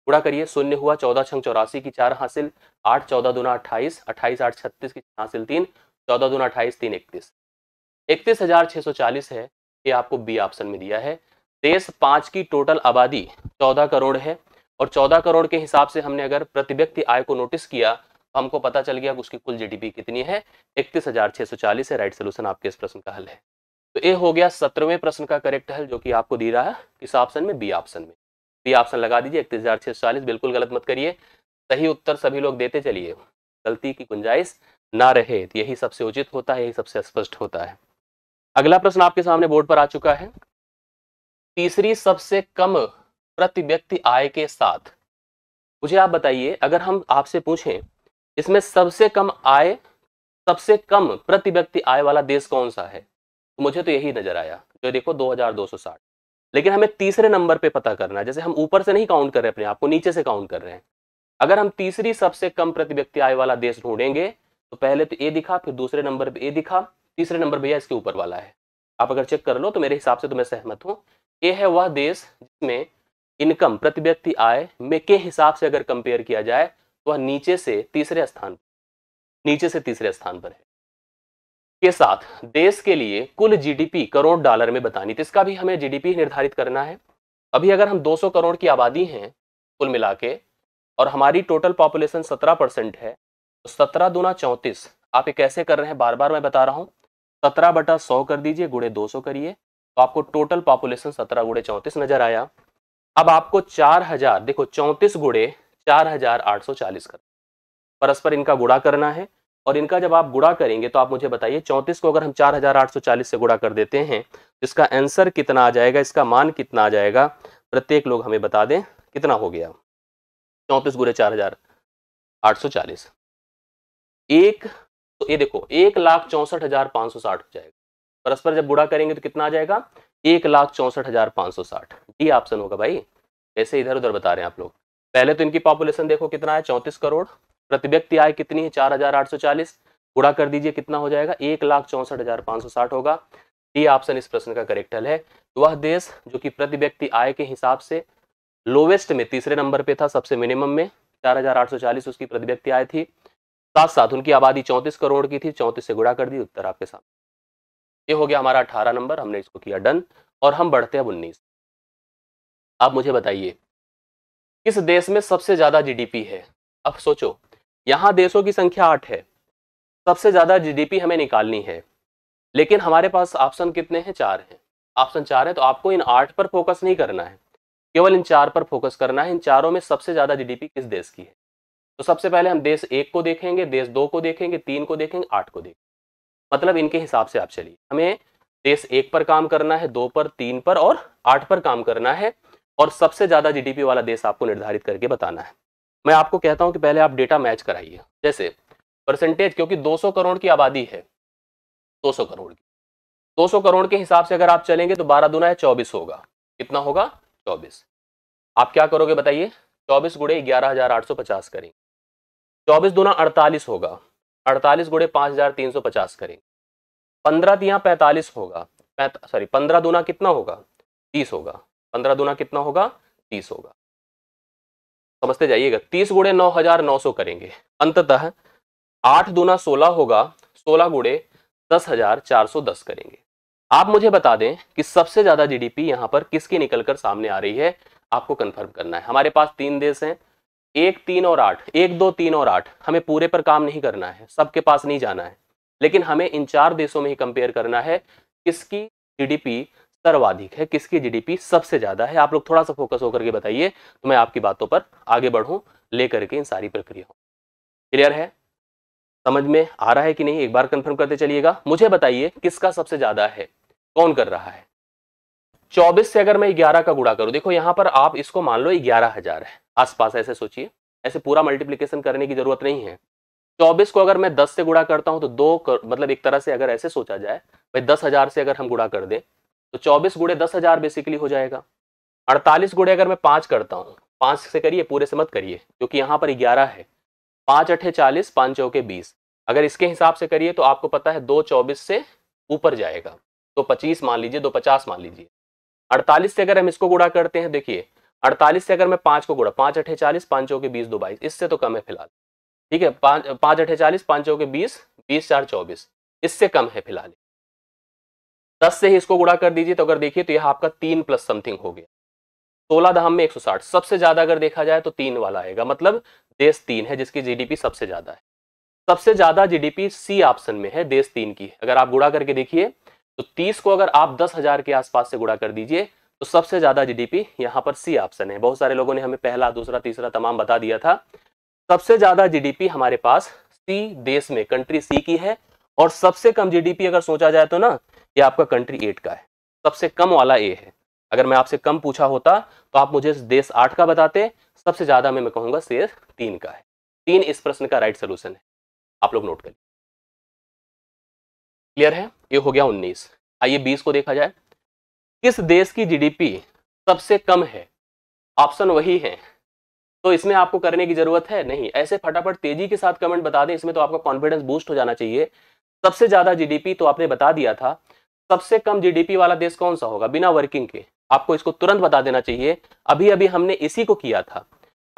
गुड़ा करिए शून्य हुआ चौदह छंग चौरासी की चार हासिल आठ चौदह दूना अट्ठाईस अट्ठाईस आठ छत्तीस की हासिल तीन चौदह दूना अट्ठाईस तीन इकतीस इकतीस हजार छह सौ चालीस है ये आपको बी ऑप्शन में दिया है देश पांच की टोटल आबादी चौदह करोड़ है और चौदह करोड़ के हिसाब से हमने अगर प्रति व्यक्ति आय को नोटिस किया तो हमको पता चल गया उसकी कुल जीडीपी कितनी है इकतीस हजार छह सौ चालीस है राइट सोल्यूशन आपके इस प्रश्न का हल है तो ये हो गया सत्रहवें प्रश्न का करेक्ट हल जो कि आपको दी रहा है किस ऑप्शन में बी ऑप्शन में बी ऑप्शन लगा दीजिए इकतीस हजार छह सौ चालीस बिल्कुल गलत मत करिए सही उत्तर सभी लोग देते चलिए गलती की गुंजाइश ना रहे तो यही सबसे उचित होता है यही सबसे स्पष्ट होता है अगला प्रश्न आपके सामने बोर्ड पर आ चुका है तीसरी सबसे कम प्रति व्यक्ति आय के साथ मुझे आप बताइए अगर हम आपसे पूछें इसमें सबसे कम आय सबसे कम प्रति व्यक्ति आय वाला देश कौन सा है तो मुझे तो यही नजर आया जो देखो 2260 लेकिन हमें तीसरे नंबर पे पता करना है जैसे हम ऊपर से नहीं काउंट कर रहे अपने आप को नीचे से काउंट कर रहे हैं अगर हम तीसरी सबसे कम प्रति व्यक्ति आय वाला देश ढूंढेंगे तो पहले तो ए दिखा फिर दूसरे नंबर पर ए दिखा तीसरे नंबर भैया इसके ऊपर वाला है आप अगर चेक कर लो तो मेरे हिसाब से तो मैं सहमत हूँ ये है वह देश जिसमें इनकम प्रति व्यक्ति आय में के हिसाब से अगर कंपेयर किया जाए तो वह नीचे से तीसरे स्थान नीचे से तीसरे स्थान पर है के साथ देश के लिए कुल जीडीपी करोड़ डॉलर में बतानी तो इसका भी हमें जीडीपी निर्धारित करना है अभी अगर हम 200 करोड़ की आबादी हैं कुल मिला के और हमारी टोटल पॉपुलेशन 17 परसेंट है तो सत्रह दुना चौंतीस आप ये कैसे कर रहे हैं बार बार मैं बता रहा हूँ सत्रह बटा सौ कर दीजिए गुड़े दो सौ करिए तो आपको टोटल पॉपुलेशन सत्रह गुड़े चौंतीस नजर आया अब आपको चार हजार देखो चौंतीस गुड़े चार हजार आठ सौ चालीस कर परस्पर इनका गुड़ा करना है और इनका जब आप गुड़ा करेंगे तो आप मुझे बताइए चौंतीस को अगर हम चार हजार आठ सौ चालीस से गुड़ा कर देते हैं इसका आंसर कितना आ जाएगा इसका मान कितना आ जाएगा प्रत्येक लोग हमें बता दें कितना हो गया चौंतीस गुड़े चार हजार आठ सौ चालीस एक तो ये देखो एक लाख चौंसठ हजार पाँच सौ साठ हो जाएगा परस्पर जब बुरा करेंगे तो कितना आ जाएगा एक लाख चौंसठ हजार पाँच सौ साठ डी ऑप्शन होगा भाई ऐसे इधर उधर बता रहे हैं आप लोग पहले तो इनकी पॉपुलेशन देखो कितना है चौंतीस करोड़ प्रति व्यक्ति आय कितनी है चार हजार आठ सौ चालीस बुरा कर दीजिए कितना हो जाएगा एक लाख चौंसठ हजार पाँच सौ साठ होगा डी ऑप्शन इस प्रश्न का करेक्ट हल है तो वह देश जो कि प्रति व्यक्ति आय के हिसाब से लोवेस्ट में तीसरे नंबर पे था सबसे मिनिमम में चार हजार आठ सौ चालीस उसकी प्रति व्यक्ति आय थी साथ साथ उनकी आबादी चौंतीस करोड़ की थी चौंतीस से गुड़ा कर दी उत्तर आपके सामने ये हो गया हमारा अठारह नंबर हमने इसको किया डन और हम बढ़ते हैं उन्नीस आप मुझे बताइए किस देश में सबसे ज़्यादा जीडीपी है अब सोचो यहां देशों की संख्या आठ है सबसे ज़्यादा जीडीपी हमें निकालनी है लेकिन हमारे पास ऑप्शन कितने हैं चार हैं ऑप्शन चार है तो आपको इन आठ पर फोकस नहीं करना है केवल इन चार पर फोकस करना है इन चारों में सबसे ज़्यादा जीडीपी किस देश की है तो सबसे पहले हम देश एक को देखेंगे देश दो को देखेंगे तीन को देखेंगे आठ को देखेंगे मतलब इनके हिसाब से आप चलिए हमें देश एक पर काम करना है दो पर तीन पर और आठ पर काम करना है और सबसे ज़्यादा जीडीपी वाला देश आपको निर्धारित करके बताना है मैं आपको कहता हूं कि पहले आप डेटा मैच कराइए जैसे परसेंटेज क्योंकि 200 करोड़ की आबादी है 200 करोड़ की 200 करोड़ के हिसाब से अगर आप चलेंगे तो 12 दुना है 24 होगा कितना होगा 24 आप क्या करोगे बताइए 24 गुड़े ग्यारह हजार आठ सौ पचास करेंगे 24 दुना 48 होगा अड़तालीस गुड़े पाँच हजार तीन सौ पचास करेंगे पंद्रह दिया पैंतालीस होगा सॉरी पंद्रह दूना कितना होगा तीस होगा पंद्रह दूना कितना होगा तीस होगा समझते जाइएगा तीस गुड़े नौ हजार नौ सौ करेंगे अंततः आठ दूना सोलह होगा सोलह गुड़े दस हजार चार सौ दस करेंगे आप मुझे बता दें कि सबसे ज्यादा जीडीपी यहां पर किसकी निकलकर सामने आ रही है आपको कंफर्म करना है हमारे पास तीन देश हैं एक तीन और आठ एक दो तीन और आठ हमें पूरे पर काम नहीं करना है सबके पास नहीं जाना है लेकिन हमें इन चार देशों में ही कंपेयर करना है किसकी जीडीपी सर्वाधिक है किसकी जीडीपी सबसे ज्यादा है आप लोग थोड़ा सा फोकस होकर के बताइए तो मैं आपकी बातों पर आगे बढ़ूं लेकर के इन सारी प्रक्रियाओं क्लियर है समझ में आ रहा है कि नहीं एक बार कंफर्म करते चलिएगा मुझे बताइए किसका सबसे ज्यादा है कौन कर रहा है चौबीस से अगर मैं ग्यारह का गुड़ा करूं देखो यहां पर आप इसको मान लो ग्यारह हजार है आसपास ऐसे सोचिए ऐसे पूरा मल्टीप्लीकेशन करने की जरूरत नहीं है चौबीस को अगर मैं दस से गुड़ा करता हूं तो दो कर, मतलब एक तरह से अगर ऐसे सोचा जाए भाई दस हजार से अगर हम गुड़ा कर दें तो चौबीस गुड़े दस हजार बेसिकली हो जाएगा अड़तालीस गुड़े अगर मैं पाँच करता हूँ पाँच से करिए पूरे से मत करिए क्योंकि यहाँ पर ग्यारह है पाँच अठे चालीस पाँच चौके बीस अगर इसके हिसाब से करिए तो आपको पता है दो चौबीस से ऊपर जाएगा तो पच्चीस मान लीजिए दो पचास मान लीजिए अड़तालीस से अगर हम इसको गुड़ा करते हैं देखिए अड़तालीस से अगर मैं पांच को गुड़ा पांच अठे चालीस पांचों के बीस दो बाईस इससे तो कम है फिलहाल ठीक है पांच अठे चालीस पांचों के बीस बीस चार चौबीस इससे कम है फिलहाल दस से ही इसको गुड़ा कर दीजिए तो अगर देखिए तो यह आपका तीन प्लस समथिंग हो गया सोलह धाम में एक सौ साठ सबसे ज्यादा अगर देखा जाए तो तीन वाला आएगा मतलब देश तीन है जिसकी जीडीपी सबसे ज्यादा है सबसे ज्यादा जीडीपी सी ऑप्शन में है देश तीन की अगर आप गुड़ा करके देखिए तो 30 को अगर आप दस हजार के आसपास से गुड़ा कर दीजिए तो सबसे ज्यादा जीडीपी यहाँ पर सी ऑप्शन है बहुत सारे लोगों ने हमें पहला दूसरा तीसरा तमाम बता दिया था सबसे ज्यादा जीडीपी हमारे पास सी देश में कंट्री सी की है और सबसे कम जीडीपी अगर सोचा जाए तो ना ये आपका कंट्री एट का है सबसे कम वाला ए है अगर मैं आपसे कम पूछा होता तो आप मुझे देश आठ का बताते सबसे ज्यादा मैं कहूंगा से तीन का है तीन इस प्रश्न का राइट सोल्यूशन है आप लोग नोट करिए क्लियर है ये हो गया उन्नीस आइए बीस को देखा जाए किस देश की जीडीपी सबसे कम है ऑप्शन वही है तो इसमें आपको करने की जरूरत है नहीं ऐसे फटाफट तेजी के साथ कमेंट बता दें इसमें तो आपका कॉन्फिडेंस बूस्ट हो जाना चाहिए सबसे ज्यादा जीडीपी तो आपने बता दिया था सबसे कम जीडीपी वाला देश कौन सा होगा बिना वर्किंग के आपको इसको तुरंत बता देना चाहिए अभी अभी हमने इसी को किया था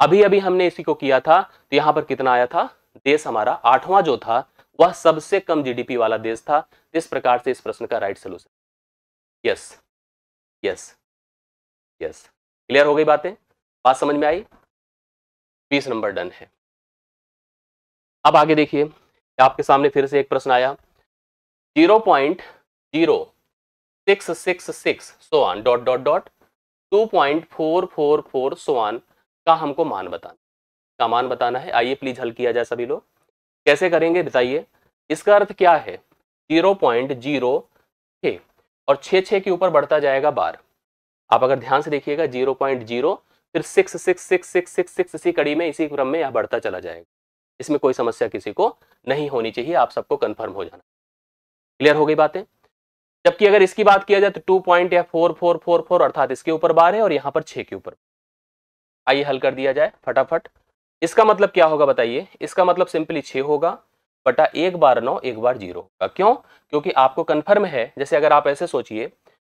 अभी अभी हमने इसी को किया था तो यहाँ पर कितना आया था देश हमारा आठवां जो था वह सबसे कम जीडीपी वाला देश था इस प्रकार से इस प्रश्न का right solution yes yes yes clear हो गई बातें बात समझ में आई बीस नंबर डन है अब आगे देखिए आपके सामने फिर से एक प्रश्न आया zero point zero six six six so on dot dot dot two point four four four so on का हमको मान बताना का मान बताना है आइए प्लीज हल किया जाए सभी लोग कैसे करेंगे बताइए इसका अर्थ क्या है जीरो पॉइंट जीरो छ और छ छ के ऊपर बढ़ता जाएगा बार आप अगर ध्यान से देखिएगा जीरो पॉइंट जीरो फिर six six six six six six इसी कड़ी में इसी क्रम में यह बढ़ता चला जाएगा इसमें कोई समस्या किसी को नहीं होनी चाहिए आप सबको कन्फर्म हो जाना क्लियर हो गई बातें जबकि अगर इसकी बात किया जाए तो टू पॉइंट या फोर फोर फोर फोर अर्थात इसके ऊपर बार है और यहाँ पर छः के ऊपर आइए हल कर दिया जाए फटाफट इसका मतलब क्या होगा बताइए इसका मतलब सिंपली छः होगा बटा एक बार नौ एक बार जीरो होगा क्यों क्योंकि आपको कन्फर्म है जैसे अगर आप ऐसे सोचिए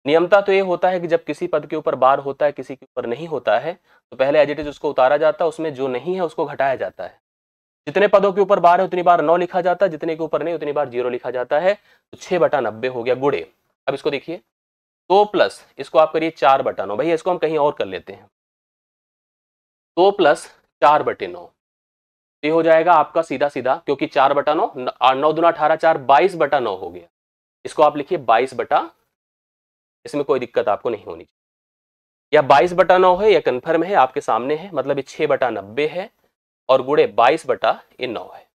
नियमता तो ये होता है कि जब किसी पद के ऊपर बार होता है किसी के ऊपर नहीं होता है तो पहले एज उसको उतारा जाता है उसमें जो नहीं है उसको घटाया जाता है जितने पदों के ऊपर बार है उतनी बार नौ लिखा जाता है जितने के ऊपर नहीं उतनी बार जीरो लिखा जाता है तो छः बटा नब्बे हो गया गुड़े अब इसको देखिए दो तो प्लस इसको आप करिए चार बटा नौ भैया इसको हम कहीं और कर लेते हैं दो तो प्लस चार बटे नौ ये हो जाएगा आपका सीधा सीधा क्योंकि चार बटा नौ नौ दुना अठारह चार बाईस बटा नौ हो गया इसको आप लिखिए बाईस बटा इसमें कोई दिक्कत आपको नहीं होनी चाहिए या बाईस बटा नौ है या कन्फर्म है आपके सामने है मतलब ये छः बटा नब्बे है और गुड़े बाईस बटा ये नौ है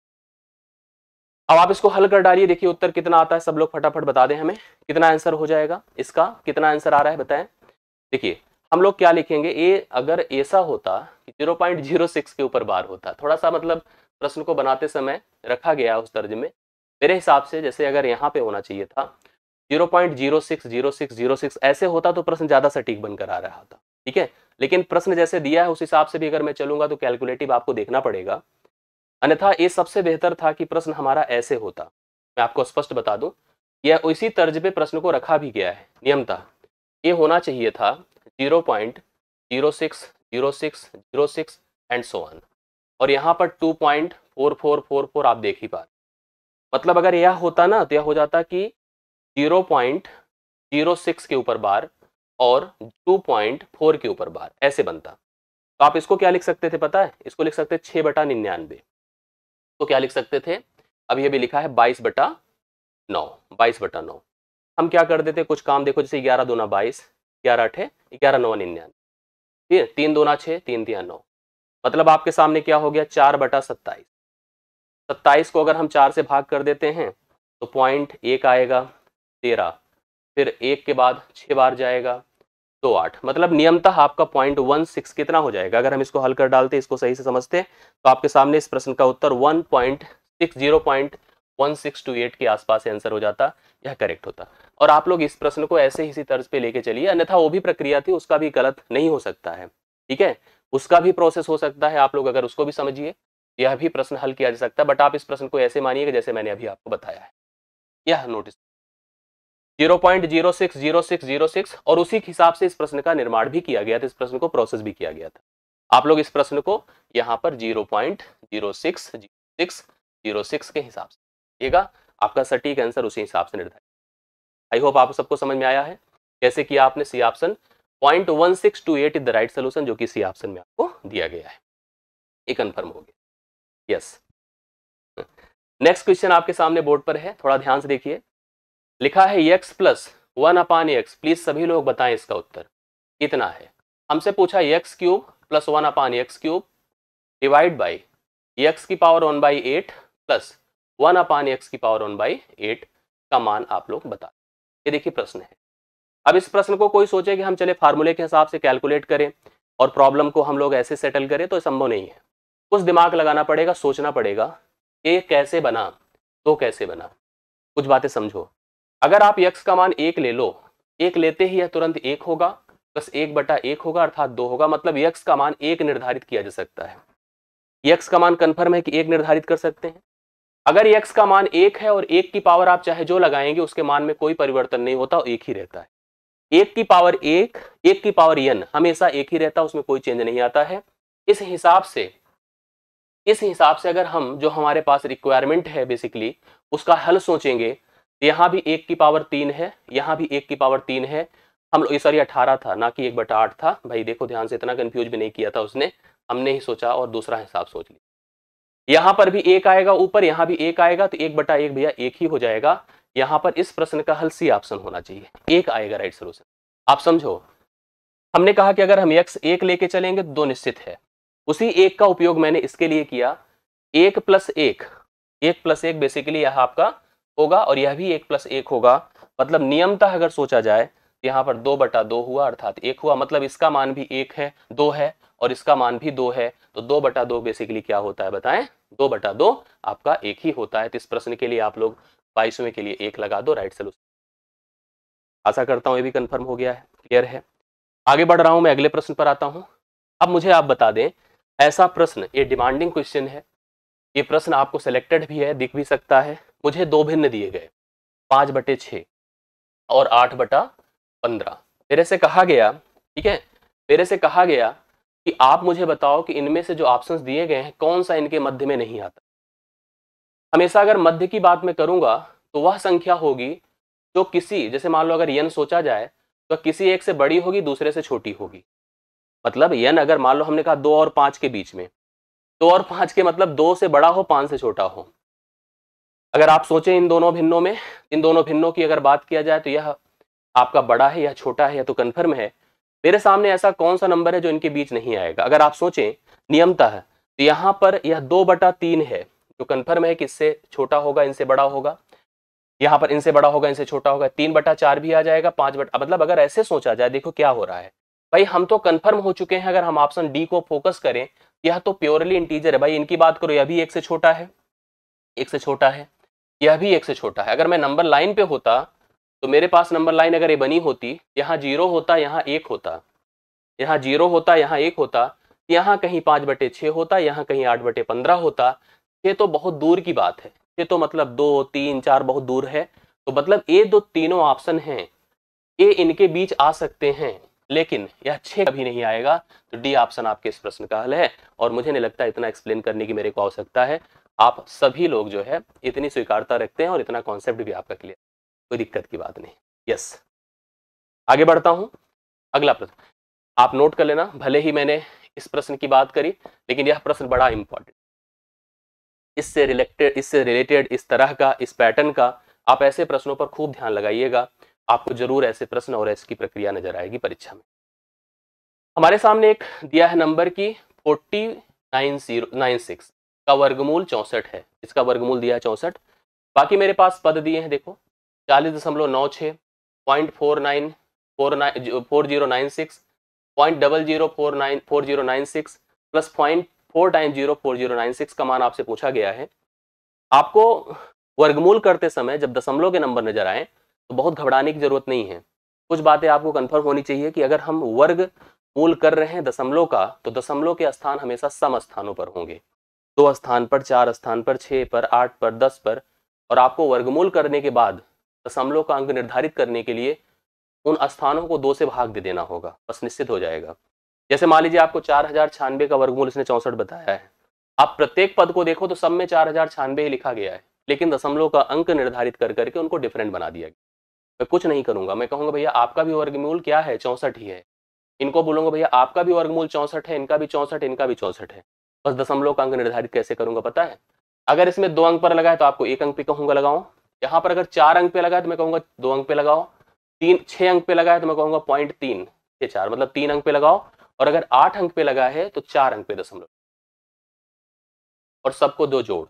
अब आप इसको हल कर डालिए देखिए उत्तर कितना आता है सब लोग फटाफट बता दें हमें कितना आंसर हो जाएगा इसका कितना आंसर आ रहा है बताएं देखिए हम लोग क्या लिखेंगे ए अगर ऐसा होता जीरो पॉइंट जीरो सिक्स के ऊपर बार होता थोड़ा सा मतलब प्रश्न को बनाते समय रखा गया उस दर्ज में मेरे हिसाब से जैसे अगर यहाँ पे होना चाहिए था zero point zero six zero six zero six ऐसे होता तो प्रश्न ज़्यादा सटीक बनकर आ रहा था ठीक है लेकिन प्रश्न जैसे दिया है उस हिसाब से भी अगर मैं चलूंगा तो कैलकुलेटिव आपको देखना पड़ेगा अन्यथा ये सबसे बेहतर था कि प्रश्न हमारा ऐसे होता मैं आपको स्पष्ट बता दूं यह इसी तर्ज पे प्रश्न को रखा भी गया है नियमता ये होना चाहिए था zero point zero six zero six zero six and so on और यहाँ पर two point four four four four आप देख ही पा रहे मतलब अगर यह होता ना तो यह हो जाता कि जीरो पॉइंट जीरो सिक्स के ऊपर बार और टू पॉइंट फोर के ऊपर बार ऐसे बनता तो आप इसको क्या लिख सकते थे पता है इसको लिख सकते छः बटा निन्यानवे तो क्या लिख सकते थे अब ये भी लिखा है बाईस बटा नौ बाईस बटा नौ हम क्या कर देते कुछ काम देखो जैसे ग्यारह दो ना बाईस ग्यारह अठे ग्यारह नौ निन्यानवे ठीक है तीन ना छः तीन दिया नौ मतलब आपके सामने क्या हो गया चार बटा सत्ताईस सत्ताईस को अगर हम चार से भाग कर देते हैं तो पॉइंट एक आएगा तेरह फिर एक के बाद छः बार जाएगा दो तो आठ मतलब नियमतः आपका पॉइंट वन सिक्स कितना हो जाएगा अगर हम इसको हल कर डालते इसको सही से समझते तो आपके सामने इस प्रश्न का उत्तर one point six zero point 1628 के आसपास आंसर हो जाता यह करेक्ट होता और आप लोग इस प्रश्न को ऐसे ही तर्ज पे लेके चलिए अन्यथा वो भी प्रक्रिया थी उसका भी गलत नहीं हो सकता है ठीक है उसका भी प्रोसेस हो सकता है आप लोग अगर उसको भी समझिए यह भी प्रश्न हल किया जा सकता है बट आप इस प्रश्न को ऐसे मानिएगा जैसे मैंने अभी आपको बताया है यह notice zero point zero six zero six zero six और उसी के हिसाब से इस प्रश्न का निर्माण भी किया गया था इस प्रश्न को प्रोसेस भी किया गया था आप लोग इस प्रश्न को यहाँ पर zero point zero six zero six zero six के हिसाब से रखिएगा आपका सटीक आंसर उसी हिसाब से निर्धारित आई होप आप सबको समझ में आया है कैसे कि आपने C option point one six two eight is the right solution जो कि सी ऑप्शन में आपको दिया गया है ये कन्फर्म हो गया यस नेक्स्ट क्वेश्चन आपके सामने बोर्ड पर है थोड़ा ध्यान से देखिए लिखा है X plus one upon X please सभी लोग बताएं इसका उत्तर कितना है हमसे पूछा X cube plus one upon X cube divide by X की power one by eight plus one upon X की पावर वन बाई एट का मान आप लोग बता ये देखिए प्रश्न है अब इस प्रश्न को कोई सोचे कि हम चले फार्मूले के हिसाब से कैलकुलेट करें और प्रॉब्लम को हम लोग ऐसे सेटल करें तो संभव नहीं है कुछ दिमाग लगाना पड़ेगा सोचना पड़ेगा ये कैसे बना तो कैसे बना कुछ बातें समझो अगर आप यक्स का मान एक ले लो एक लेते ही यह तुरंत एक होगा बस एक बटा एक होगा अर्थात दो होगा मतलब यक्स का मान एक निर्धारित किया जा सकता है यक्स का मान कन्फर्म है कि एक निर्धारित कर सकते हैं अगर एक्स का मान एक है और एक की पावर आप चाहे जो लगाएंगे उसके मान में कोई परिवर्तन नहीं होता एक ही रहता है एक की पावर एक एक की पावर यन हमेशा एक ही रहता है उसमें कोई चेंज नहीं आता है इस हिसाब से इस हिसाब से अगर हम जो हमारे पास रिक्वायरमेंट है बेसिकली उसका हल सोचेंगे तो यहाँ भी एक की पावर तीन है यहाँ भी एक की पावर तीन है हम लोग सॉरी अठारह था ना कि एक बटा आठ था भाई देखो ध्यान से इतना कंफ्यूज भी नहीं किया था उसने हमने ही सोचा और दूसरा हिसाब सोच लिया यहां पर भी एक आएगा ऊपर यहां भी एक आएगा तो एक बटा एक भैया एक ही हो जाएगा यहां पर इस प्रश्न का हल सी ऑप्शन होना चाहिए एक आएगा राइट सोल्यूशन आप समझो हमने कहा कि अगर हम एक्स एक लेके चलेंगे तो दो निश्चित है उसी एक का उपयोग मैंने इसके लिए किया एक प्लस एक एक प्लस एक बेसिकली यह आपका होगा और यह भी एक प्लस एक होगा मतलब नियमता अगर सोचा जाए तो यहां पर दो बटा दो हुआ अर्थात एक हुआ मतलब इसका मान भी एक है दो है और इसका मान भी दो है तो दो बटा दो बेसिकली क्या होता है बताएं दो बटा दो आपका एक ही होता है तो इस प्रश्न के लिए आप लोग बाईसवें के लिए एक लगा दो राइट सोल्यूशन आशा करता हूं ये भी कंफर्म हो गया है क्लियर है आगे बढ़ रहा हूं मैं अगले प्रश्न पर आता हूं अब मुझे आप बता दें ऐसा प्रश्न ये डिमांडिंग क्वेश्चन है ये प्रश्न आपको सेलेक्टेड भी है दिख भी सकता है मुझे दो भिन्न दिए गए पांच बटे छे और आठ बटा पंद्रह मेरे से कहा गया ठीक है मेरे से कहा गया कि आप मुझे बताओ कि इनमें से जो ऑप्शंस दिए गए हैं कौन सा इनके मध्य में नहीं आता हमेशा अगर मध्य की बात मैं करूंगा तो वह संख्या होगी जो किसी जैसे मान लो अगर यन सोचा जाए तो किसी एक से बड़ी होगी दूसरे से छोटी होगी मतलब यन अगर मान लो हमने कहा दो और पांच के बीच में दो तो और पांच के मतलब दो से बड़ा हो पांच से छोटा हो अगर आप सोचें इन दोनों भिन्नों में इन दोनों भिन्नों की अगर बात किया जाए तो यह आपका बड़ा है या छोटा है या तो कन्फर्म है मेरे सामने ऐसा कौन सा नंबर है जो इनके बीच नहीं आएगा अगर आप सोचें नियमतः तो यहाँ पर यह दो बटा तीन है जो कन्फर्म है कि इससे छोटा होगा इनसे बड़ा होगा यहाँ पर इनसे बड़ा होगा इनसे छोटा होगा तीन बटा चार भी आ जाएगा पांच बटा मतलब अगर ऐसे सोचा जाए देखो क्या हो रहा है भाई हम तो कन्फर्म हो चुके हैं अगर हम ऑप्शन डी को फोकस करें यह तो प्योरली इंटीजर है भाई इनकी बात करो यह भी एक से छोटा है एक से छोटा है यह भी एक से छोटा है अगर मैं नंबर लाइन पे होता तो मेरे पास नंबर लाइन अगर ये बनी होती यहाँ जीरो होता यहाँ एक होता यहाँ जीरो होता यहाँ एक होता यहाँ कहीं पाँच बटे छः होता यहाँ कहीं आठ बटे पंद्रह होता ये तो बहुत दूर की बात है ये तो मतलब दो तीन चार बहुत दूर है तो मतलब ये दो तीनों ऑप्शन हैं ये इनके बीच आ सकते हैं लेकिन यह छः कभी नहीं आएगा तो डी ऑप्शन आपके इस प्रश्न का हल है और मुझे नहीं लगता इतना एक्सप्लेन करने की मेरे को आवश्यकता है आप सभी लोग जो है इतनी स्वीकारता रखते हैं और इतना कॉन्सेप्ट भी आपका क्लियर कोई दिक्कत की बात नहीं यस आगे बढ़ता हूं अगला प्रश्न आप नोट कर लेना भले ही मैंने इस प्रश्न की बात करी लेकिन यह प्रश्न बड़ा इंपॉर्टेंट इससे रिलेटेड इससे रिलेटेड इस तरह का इस पैटर्न का आप ऐसे प्रश्नों पर खूब ध्यान लगाइएगा आपको जरूर ऐसे प्रश्न और ऐसी प्रक्रिया नजर आएगी परीक्षा में हमारे सामने एक दिया है नंबर की forty nine zero nine six का वर्गमूल चौंसठ है इसका वर्गमूल दिया है चौंसठ बाकी मेरे पास पद दिए हैं देखो चालीस दशमलव नौ छः point four nine four nine four zero nine six point double zero four nine four zero nine six plus point four time zero four zero nine six का मान आपसे पूछा गया है आपको वर्गमूल करते समय जब दशमलव के नंबर नजर आए तो बहुत घबराने की जरूरत नहीं है कुछ बातें आपको कन्फर्म होनी चाहिए कि अगर हम वर्ग मूल कर रहे हैं दशमलव का तो दशमलव के स्थान हमेशा सम स्थानों पर होंगे दो स्थान पर चार स्थान पर छः पर आठ पर दस पर और आपको वर्गमूल करने के बाद दशमलव का अंक निर्धारित करने के लिए उन स्थानों को दो से भाग दे देना होगा बस निश्चित हो जाएगा जैसे मान लीजिए आपको चार हजार छानबे का वर्गमूल इसने चौसठ बताया है आप प्रत्येक पद को देखो तो सब में चार हजार छानबे ही लिखा गया है लेकिन दशमलव का अंक निर्धारित कर करके उनको डिफरेंट बना दिया गया मैं कुछ नहीं करूंगा मैं कहूंगा भैया आपका भी वर्गमूल क्या है चौसठ ही है इनको बोलूंगा भैया आपका भी वर्गमूल चौसठ है इनका भी चौसठ इनका भी चौसठ है बस दशमलव का अंक निर्धारित कैसे करूंगा पता है अगर इसमें दो अंक पर लगा है तो आपको एक अंक पे कहूंगा लगाओ यहाँ पर अगर चार अंक पे लगा है तो मैं कहूंगा दो अंक पे लगाओ तीन छह अंक पे लगा है तो मैं कहूंगा पॉइंट तीन छह चार मतलब तीन अंक पे लगाओ और अगर आठ अंक पे लगा है तो चार अंक पे दशमलव और सबको दो जोड़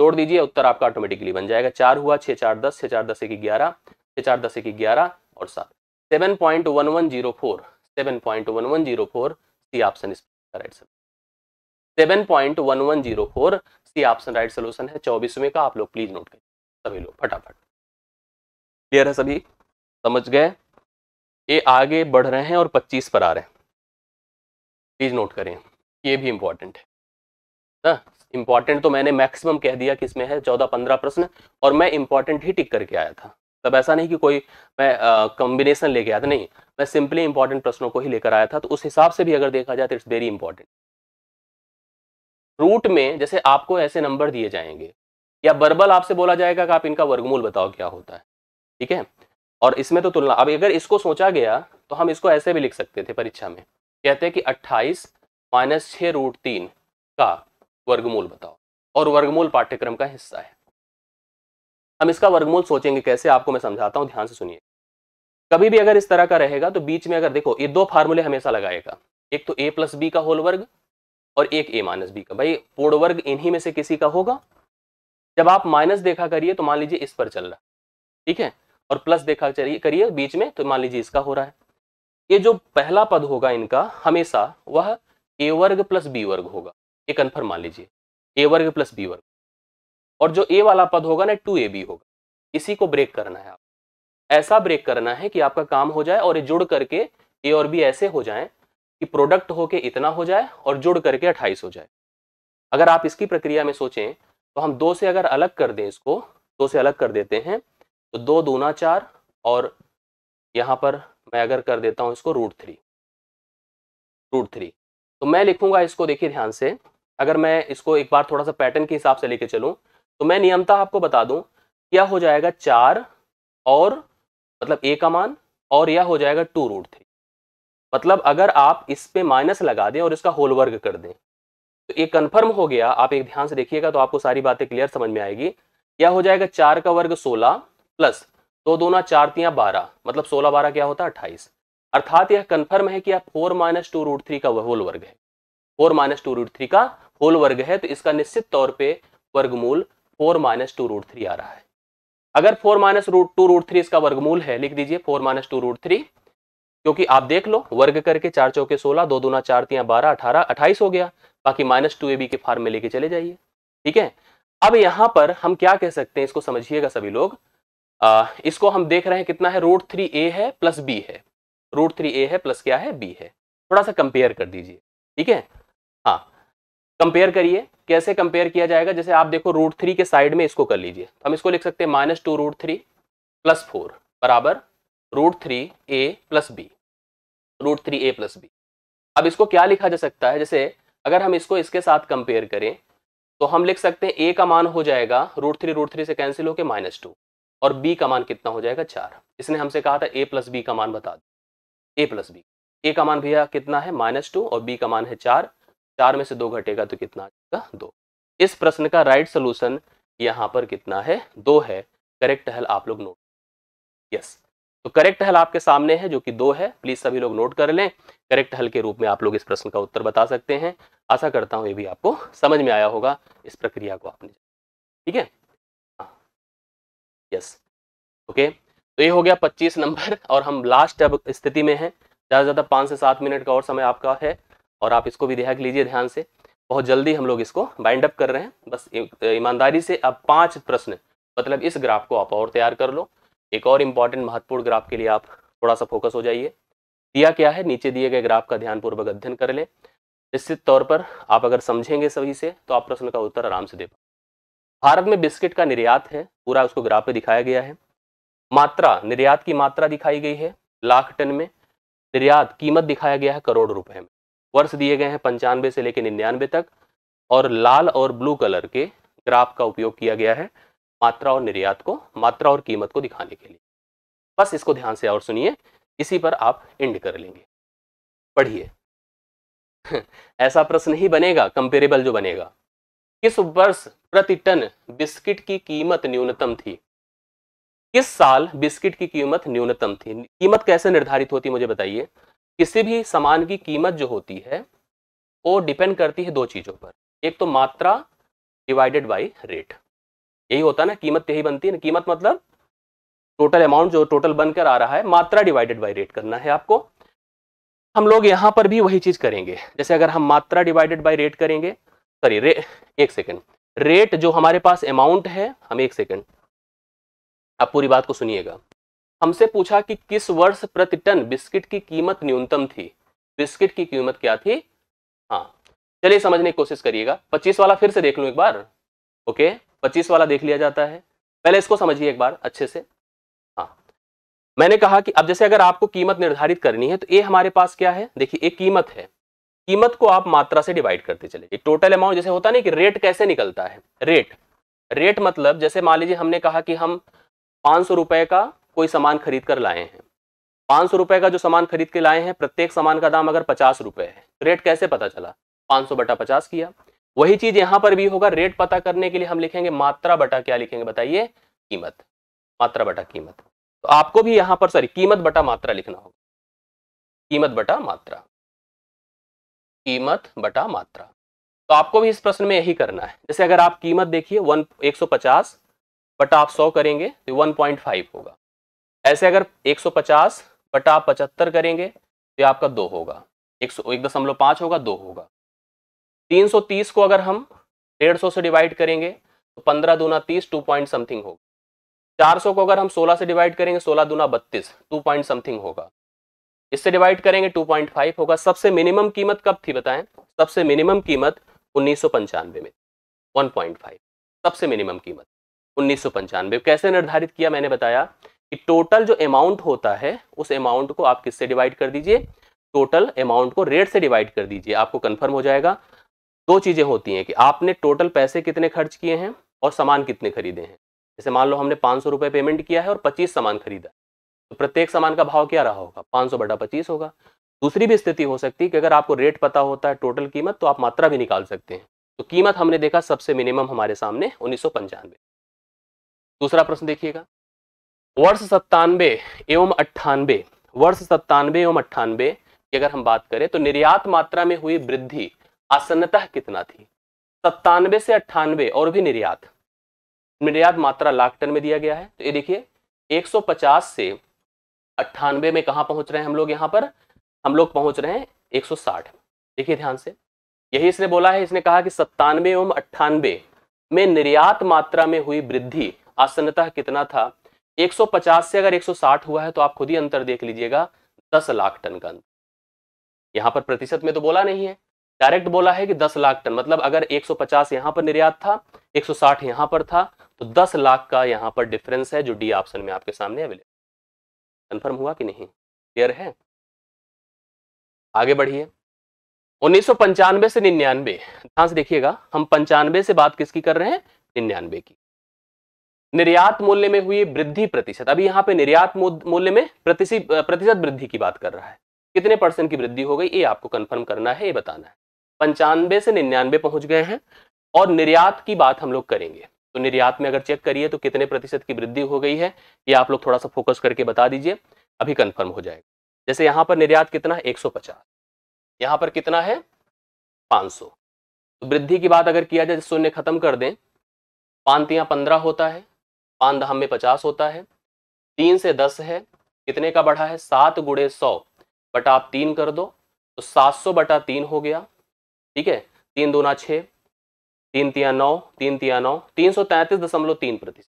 जोड़ दीजिए उत्तर आपका ऑटोमेटिकली बन जाएगा चार हुआ छह चार दस छह चार दस एक ग्यारह छह चार दस एक ग्यारह और सात seven point one one zero four seven point one one zero four C option is right seven point one one zero four C option right solution है चौबीसवें का आप लोग प्लीज नोट करें सभी लोग फटाफट क्लियर है सभी समझ गए ये आगे बढ़ रहे हैं और 25 पर आ रहे हैं प्लीज नोट करें ये भी इम्पॉर्टेंट है ना हाँ, इम्पॉर्टेंट तो मैंने मैक्सिमम कह दिया कि इसमें है चौदह पंद्रह प्रश्न और मैं इम्पॉर्टेंट ही टिक करके आया था तब मतलब ऐसा नहीं कि कोई मैं कॉम्बिनेशन लेके आया था नहीं मैं सिंपली इंपॉर्टेंट प्रश्नों को ही लेकर आया था तो उस हिसाब से भी अगर देखा जाए तो इट्स वेरी इंपॉर्टेंट रूट में जैसे आपको ऐसे नंबर दिए जाएंगे या बर्बल आपसे बोला जाएगा कि आप इनका वर्गमूल बताओ क्या होता है ठीक है और इसमें तो तुलना अब अगर इसको सोचा गया तो हम इसको ऐसे भी लिख सकते थे परीक्षा में कहते हैं कि अट्ठाईस माइनस छः रूट तीन का वर्गमूल बताओ और वर्गमूल पाठ्यक्रम का हिस्सा है हम इसका वर्गमूल सोचेंगे कैसे आपको मैं समझाता हूँ ध्यान से सुनिए कभी भी अगर इस तरह का रहेगा तो बीच में अगर देखो ये दो फार्मूले हमेशा लगाएगा एक तो ए प्लस बी का होल वर्ग और एक ए माइनस बी का भाई पूर्ण वर्ग इन्हीं में से किसी का होगा जब आप माइनस देखा करिए तो मान लीजिए इस पर चल रहा ठीक है और प्लस देखा करिए बीच में तो मान लीजिए इसका हो रहा है ये जो पहला पद होगा इनका हमेशा वह ए वर्ग प्लस बी वर्ग होगा ये कन्फर्म मान लीजिए ए वर्ग प्लस बी वर्ग और जो ए वाला पद होगा ना टू ए बी होगा इसी को ब्रेक करना है आप ऐसा ब्रेक करना है कि आपका काम हो जाए और ये जुड़ करके ए और बी ऐसे हो जाए कि प्रोडक्ट होके इतना हो जाए और जुड़ करके अट्ठाईस हो जाए अगर आप इसकी प्रक्रिया में सोचें तो हम दो से अगर अलग कर दें इसको दो से अलग कर देते हैं तो दो दूना चार और यहाँ पर मैं अगर कर देता हूँ इसको रूट थ्री रूट थ्री तो मैं लिखूंगा इसको देखिए ध्यान से अगर मैं इसको एक बार थोड़ा सा पैटर्न के हिसाब से लेके चलूँ तो मैं नियमता आपको बता दूँ क्या हो जाएगा चार और मतलब ए का मान और यह हो जाएगा टू रूट थ्री मतलब अगर आप इस पे माइनस लगा दें और इसका होल वर्ग कर दें तो ये कन्फर्म हो गया आप एक ध्यान से देखिएगा तो आपको सारी बातें क्लियर समझ में आएगी क्या हो जाएगा चार का वर्ग सोलह प्लस दो ना चार तिया बारह मतलब सोलह बारह क्या होता है अट्ठाईस अर्थात यह कन्फर्म है कि आप four minus two root three का होल वर्ग है four minus two root three का होल वर्ग है तो इसका निश्चित तौर पे वर्गमूल four minus two root three आ रहा है अगर four minus root two root three इसका वर्गमूल है लिख दीजिए four minus two root three क्योंकि आप देख लो वर्ग करके चार चौके सोलह दो दूना चार तिया बारह अठारह अट्ठाईस हो गया बाकी माइनस टू ए बी के फार्म में लेके चले जाइए ठीक है अब यहां पर हम क्या कह सकते हैं इसको समझिएगा सभी लोग आ, इसको हम देख रहे हैं कितना है रूट थ्री ए है प्लस बी है रूट थ्री ए है प्लस क्या है बी है थोड़ा सा कंपेयर कर दीजिए ठीक है हाँ कंपेयर करिए कैसे कंपेयर किया जाएगा जैसे आप देखो रूट थ्री के साइड में इसको कर लीजिए तो हम इसको लिख सकते हैं minus two root three plus four बराबर root three A plus B root three A plus B अब इसको क्या लिखा जा सकता है जैसे अगर हम इसको इसके साथ कंपेयर करें तो हम लिख सकते हैं ए का मान हो जाएगा रूट थ्री रूट थ्री से कैंसिल होकर माइनस टू और बी का मान कितना हो जाएगा चार इसने हमसे कहा था ए प्लस बी का मान बता दो ए प्लस बी ए का मान भैया कितना है माइनस टू और बी का मान है चार चार में से दो घटेगा तो कितना आएगा दो इस प्रश्न का राइट सोल्यूशन यहाँ पर कितना है दो है करेक्ट हल आप लोग नोट यस तो करेक्ट हल आपके सामने है जो कि दो है प्लीज सभी लोग नोट कर लें करेक्ट हल के रूप में आप लोग इस प्रश्न का उत्तर बता सकते हैं आशा करता हूं ये भी आपको समझ में आया होगा इस प्रक्रिया को आपने ठीक है यस हाँ। ओके तो ये हो गया 25 नंबर [LAUGHS] और हम लास्ट अब स्थिति में हैं ज़्यादा से ज़्यादा पांच से सात मिनट का और समय आपका है और आप इसको भी देख लीजिए ध्यान से बहुत जल्दी हम लोग इसको बाइंड अप कर रहे हैं बस ईमानदारी से अब पांच प्रश्न मतलब इस ग्राफ को आप और तैयार कर लो एक और इम्पॉर्टेंट महत्वपूर्ण ग्राफ के लिए आप थोड़ा सा फोकस हो जाइए दिया क्या है नीचे दिए गए ग्राफ का ध्यानपूर्वक अध्ययन कर लें निश्चित तौर पर आप अगर समझेंगे सभी से तो आप प्रश्न का उत्तर आराम से दे पाए भारत में बिस्किट का निर्यात है पूरा उसको ग्राफ पे दिखाया गया है मात्रा निर्यात की मात्रा दिखाई गई है लाख टन में निर्यात कीमत दिखाया गया है करोड़ रुपए में वर्ष दिए गए हैं पंचानवे से लेकर निन्यानवे तक और लाल और ब्लू कलर के ग्राफ का उपयोग किया गया है मात्रा और निर्यात को मात्रा और कीमत को दिखाने के लिए बस इसको ध्यान से और सुनिए इसी पर आप इंड कर लेंगे पढ़िए [LAUGHS] ऐसा प्रश्न ही बनेगा कंपेरेबल जो बनेगा किस वर्ष प्रति टन बिस्किट की कीमत न्यूनतम थी किस साल बिस्किट की कीमत न्यूनतम थी कीमत कैसे निर्धारित होती मुझे बताइए किसी भी सामान की कीमत जो होती है वो डिपेंड करती है दो चीजों पर एक तो मात्रा डिवाइडेड बाई रेट यही होता है ना कीमत यही बनती है ना कीमत मतलब टोटल अमाउंट जो टोटल बनकर आ रहा है मात्रा डिवाइडेड बाई रेट करना है आपको हम लोग यहाँ पर भी वही चीज करेंगे जैसे अगर हम मात्रा डिवाइडेड बाई रेट करेंगे सॉरी रे एक सेकेंड रेट जो हमारे पास अमाउंट है हम एक सेकेंड आप पूरी बात को सुनिएगा हमसे पूछा कि किस वर्ष प्रति टन बिस्किट की कीमत न्यूनतम थी बिस्किट की कीमत क्या थी हाँ चलिए समझने की कोशिश करिएगा पच्चीस वाला फिर से देख लूँ एक बार ओके पच्चीस वाला देख लिया जाता है पहले इसको समझिए एक बार अच्छे से हाँ मैंने कहा कि अब जैसे अगर आपको कीमत निर्धारित करनी है तो ये हमारे पास क्या है देखिए एक कीमत है कीमत को आप मात्रा से डिवाइड करते चले टोटल अमाउंट जैसे होता नहीं कि रेट कैसे निकलता है रेट रेट मतलब जैसे मान लीजिए हमने कहा कि हम पाँच सौ का कोई सामान खरीद कर लाए हैं पाँच सौ का जो सामान खरीद के लाए हैं प्रत्येक सामान का दाम अगर पचास रुपये है रेट तो कैसे पता चला पाँच सौ बटा पचास किया वही चीज यहां पर भी होगा रेट पता करने के लिए हम लिखेंगे मात्रा बटा क्या लिखेंगे बताइए कीमत मात्रा बटा कीमत तो आपको भी यहां पर सॉरी कीमत बटा मात्रा लिखना होगा कीमत बटा मात्रा कीमत बटा मात्रा तो आपको भी इस प्रश्न में यही करना है जैसे अगर आप कीमत देखिए वन एक सौ पचास बटा आप सौ करेंगे तो वन पॉइंट फाइव होगा ऐसे अगर एक सौ पचास बटा आप पचहत्तर करेंगे तो आपका दो होगा एक सौ एक दशमलव पाँच होगा दो होगा 330 को अगर हम 150 से डिवाइड करेंगे तो 15 दूना 30 टू पॉइंट समथिंग होगा 400 को अगर हम 16 से डिवाइड करेंगे 16 दूना 32 टू पॉइंट समथिंग होगा इससे डिवाइड करेंगे 2.5 होगा सबसे मिनिमम कीमत कब थी बताएं सबसे मिनिमम कीमत उन्नीस में 1.5 सबसे मिनिमम कीमत उन्नीस कैसे निर्धारित किया मैंने बताया कि टोटल जो अमाउंट होता है उस अमाउंट को आप किससे डिवाइड कर दीजिए टोटल अमाउंट को रेट से डिवाइड कर दीजिए आपको कंफर्म हो जाएगा दो चीज़ें होती हैं कि आपने टोटल पैसे कितने खर्च किए हैं और सामान कितने खरीदे हैं जैसे मान लो हमने पाँच सौ पेमेंट किया है और पच्चीस सामान खरीदा तो प्रत्येक सामान का भाव क्या रहा होगा पाँच सौ बटा पच्चीस होगा दूसरी भी स्थिति हो सकती है कि अगर आपको रेट पता होता है टोटल कीमत तो आप मात्रा भी निकाल सकते हैं तो कीमत हमने देखा सबसे मिनिमम हमारे सामने उन्नीस दूसरा प्रश्न देखिएगा वर्ष सत्तानवे एवं अट्ठानबे वर्ष सत्तानवे एवं अट्ठानबे की अगर हम बात करें तो निर्यात मात्रा में हुई वृद्धि आसन्नता कितना थी सत्तानवे से अट्ठानवे और भी निर्यात निर्यात मात्रा लाख टन में दिया गया है तो ये देखिए 150 से अट्ठानवे में कहाँ पहुंच रहे हैं हम लोग यहाँ पर हम लोग पहुंच रहे हैं 160 देखिए ध्यान से यही इसने बोला है इसने कहा कि सत्तानवे एवं अट्ठानवे में निर्यात मात्रा में हुई वृद्धि आसन्नता कितना था 150 से अगर 160 हुआ है तो आप खुद ही अंतर देख लीजिएगा 10 लाख टन का अंतर यहाँ पर प्रतिशत में तो बोला नहीं है डायरेक्ट बोला है कि 10 लाख टन मतलब अगर 150 यहां पर निर्यात था 160 यहां पर था तो 10 लाख का यहां पर डिफरेंस है जो डी ऑप्शन में आपके सामने अवेलेबल कंफर्म हुआ कि नहीं क्लियर है आगे बढ़िए उन्नीस से निन्यानवे ध्यान से देखिएगा हम पंचानवे से बात किसकी कर रहे हैं निन्यानवे की निर्यात मूल्य में हुई वृद्धि प्रतिशत अभी यहाँ पे निर्यात मूल्य में प्रतिशत प्रतिशत वृद्धि की बात कर रहा है कितने परसेंट की वृद्धि हो गई ये आपको कंफर्म करना है ये बताना है पंचानवे से निन्यानवे पहुंच गए हैं और निर्यात की बात हम लोग करेंगे तो निर्यात में अगर चेक करिए तो कितने प्रतिशत की वृद्धि हो गई है ये आप लोग थोड़ा सा फोकस करके बता दीजिए अभी कंफर्म हो जाएगा जैसे यहाँ पर निर्यात कितना है पचास यहाँ पर कितना है 500 तो वृद्धि की बात अगर किया जाए शून्य खत्म कर दें तिया पंद्रह होता है पान दहम में पचास होता है तीन से दस है कितने का बढ़ा है सात गुड़े सौ बटा आप तीन कर दो तो सात सौ बटा तीन हो गया ठीक है तीन ना छः तीन तिया नौ तीन तिया नौ तीन सौ तैंतीस दशमलव तीन प्रतिशत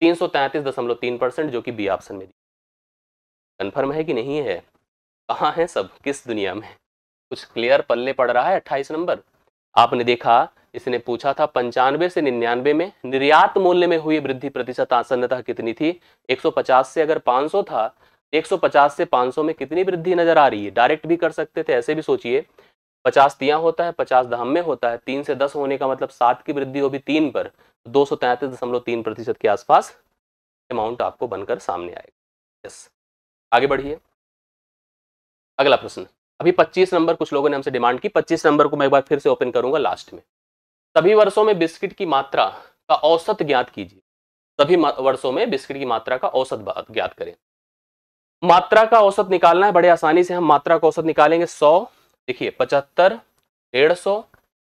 तीन सौ तैंतीस दशमलव तीन परसेंट जो कि बी ऑप्शन में कन्फर्म है कि नहीं है कहाँ है सब किस दुनिया में कुछ क्लियर पल्ले पड़ रहा है अट्ठाईस नंबर आपने देखा इसने पूछा था पंचानवे से निन्यानवे में निर्यात मूल्य में हुई वृद्धि प्रतिशत आसन्नता कितनी थी 150 से अगर 500 था 150 से 500 में कितनी वृद्धि नजर आ रही है डायरेक्ट भी कर सकते थे ऐसे भी सोचिए पचास तिया होता है पचास दहम में होता है तीन से दस होने का मतलब सात की वृद्धि हो भी तीन पर तो दो सौ तैंतीस दशमलव तीन प्रतिशत के आसपास अमाउंट आपको बनकर सामने आएगा यस आगे बढ़िए अगला प्रश्न अभी पच्चीस नंबर कुछ लोगों ने हमसे डिमांड की पच्चीस नंबर को मैं एक बार फिर से ओपन करूंगा लास्ट में सभी वर्षों में बिस्किट की मात्रा का औसत ज्ञात कीजिए सभी वर्षों में बिस्किट की मात्रा का औसत ज्ञात करें मात्रा का औसत निकालना है बड़े आसानी से हम मात्रा का औसत निकालेंगे सौ देखिए पचहत्तर डेढ़ सौ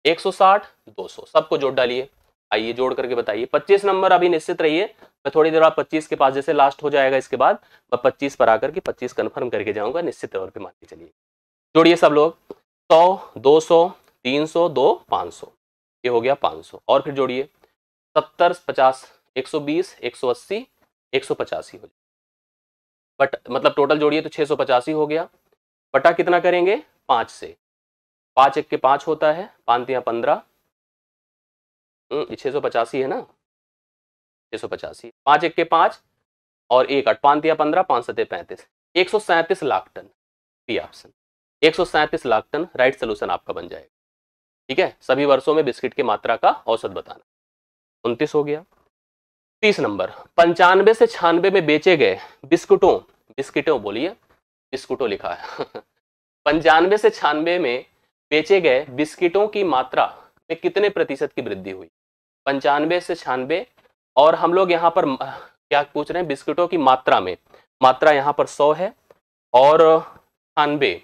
एक सौ साठ दो सौ सबको जोड़ डालिए आइए जोड़ करके बताइए पच्चीस नंबर अभी निश्चित रहिए मैं थोड़ी देर बाद पच्चीस के पास जैसे लास्ट हो जाएगा इसके बाद मैं पच्चीस पर आकर के पच्चीस कन्फर्म करके जाऊंगा निश्चित तौर पर मान के चलिए जोड़िए सब लोग सौ दो सौ तीन सौ दो पाँच सौ ये हो गया पाँच सौ और फिर जोड़िए सत्तर पचास एक सौ बीस एक सौ अस्सी एक सौ पचासी हो जाए बट मतलब टोटल जोड़िए तो छः सौ पचासी हो गया बटा कितना करेंगे पांच से पांच एक के पांच होता है पाँच या पंद्रह हम्म, छह सौ पचासी है ना छह सौ पचासी पांच एक के पांच और एक आठ पाँच या पंद्रह पांच सत्य पैंतीस एक सौ सैंतीस लाख टन बी ऑप्शन एक सौ सैंतीस लाख टन राइट सोल्यूशन आपका बन जाएगा ठीक है सभी वर्षों में बिस्किट की मात्रा का औसत बताना उन्तीस हो गया तीस नंबर पंचानवे से छियानवे में बेचे गए बिस्कुटों बिस्किटों बोलिए बिस्कुटों लिखा है पंचानवे से छानवे में बेचे गए बिस्किटों की मात्रा में कितने प्रतिशत की वृद्धि हुई पंचानवे से छानवे और हम लोग यहाँ पर क्या पूछ रहे हैं बिस्किटों की मात्रा में मात्रा यहाँ पर सौ है और छानबे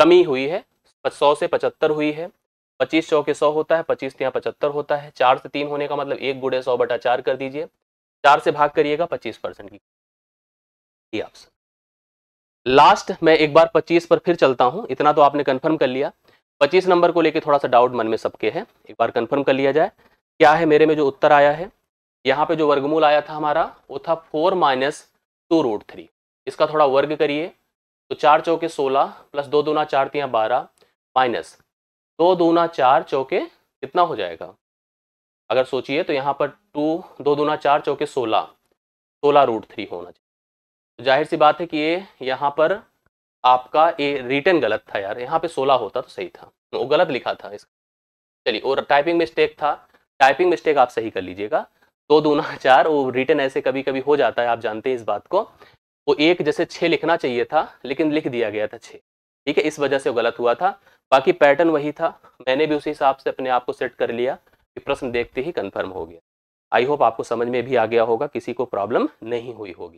कमी हुई है सौ से पचहत्तर हुई है पच्चीस के सौ होता है पच्चीस यहाँ पचहत्तर होता है चार से तीन होने का मतलब एक गुड़े सौ बटा चार कर दीजिए चार से भाग करिएगा पच्चीस परसेंट की आपसे ऑप्शन लास्ट मैं एक बार 25 पर फिर चलता हूं इतना तो आपने कंफर्म कर लिया 25 नंबर को लेके थोड़ा सा डाउट मन में सबके है एक बार कंफर्म कर लिया जाए क्या है मेरे में जो उत्तर आया है यहाँ पे जो वर्गमूल आया था हमारा वो था four minus two root three इसका थोड़ा वर्ग करिए तो चार चौके सोलह प्लस दो दूना चार तिया बारह माइनस दो दूना चार चौके कितना हो जाएगा अगर सोचिए तो यहाँ पर टू दो दूना चार चौके सोलह सोलह रूट थ्री होना चाहिए जाहिर सी बात है कि ये यहाँ पर आपका ये रिटर्न गलत था यार यहाँ पे सोलह होता तो सही था वो गलत लिखा था इसका चलिए और टाइपिंग मिस्टेक था टाइपिंग मिस्टेक आप सही कर लीजिएगा दो दूना [LAUGHS] चार वो रिटर्न ऐसे कभी कभी हो जाता है आप जानते हैं इस बात को वो एक जैसे छः लिखना चाहिए था लेकिन लिख दिया गया था छः ठीक है इस वजह से वो गलत हुआ था बाकी पैटर्न वही था मैंने भी उसी हिसाब से अपने आप को सेट कर लिया कि प्रश्न देखते ही कन्फर्म हो गया आई होप आपको समझ में भी आ गया होगा किसी को प्रॉब्लम नहीं हुई होगी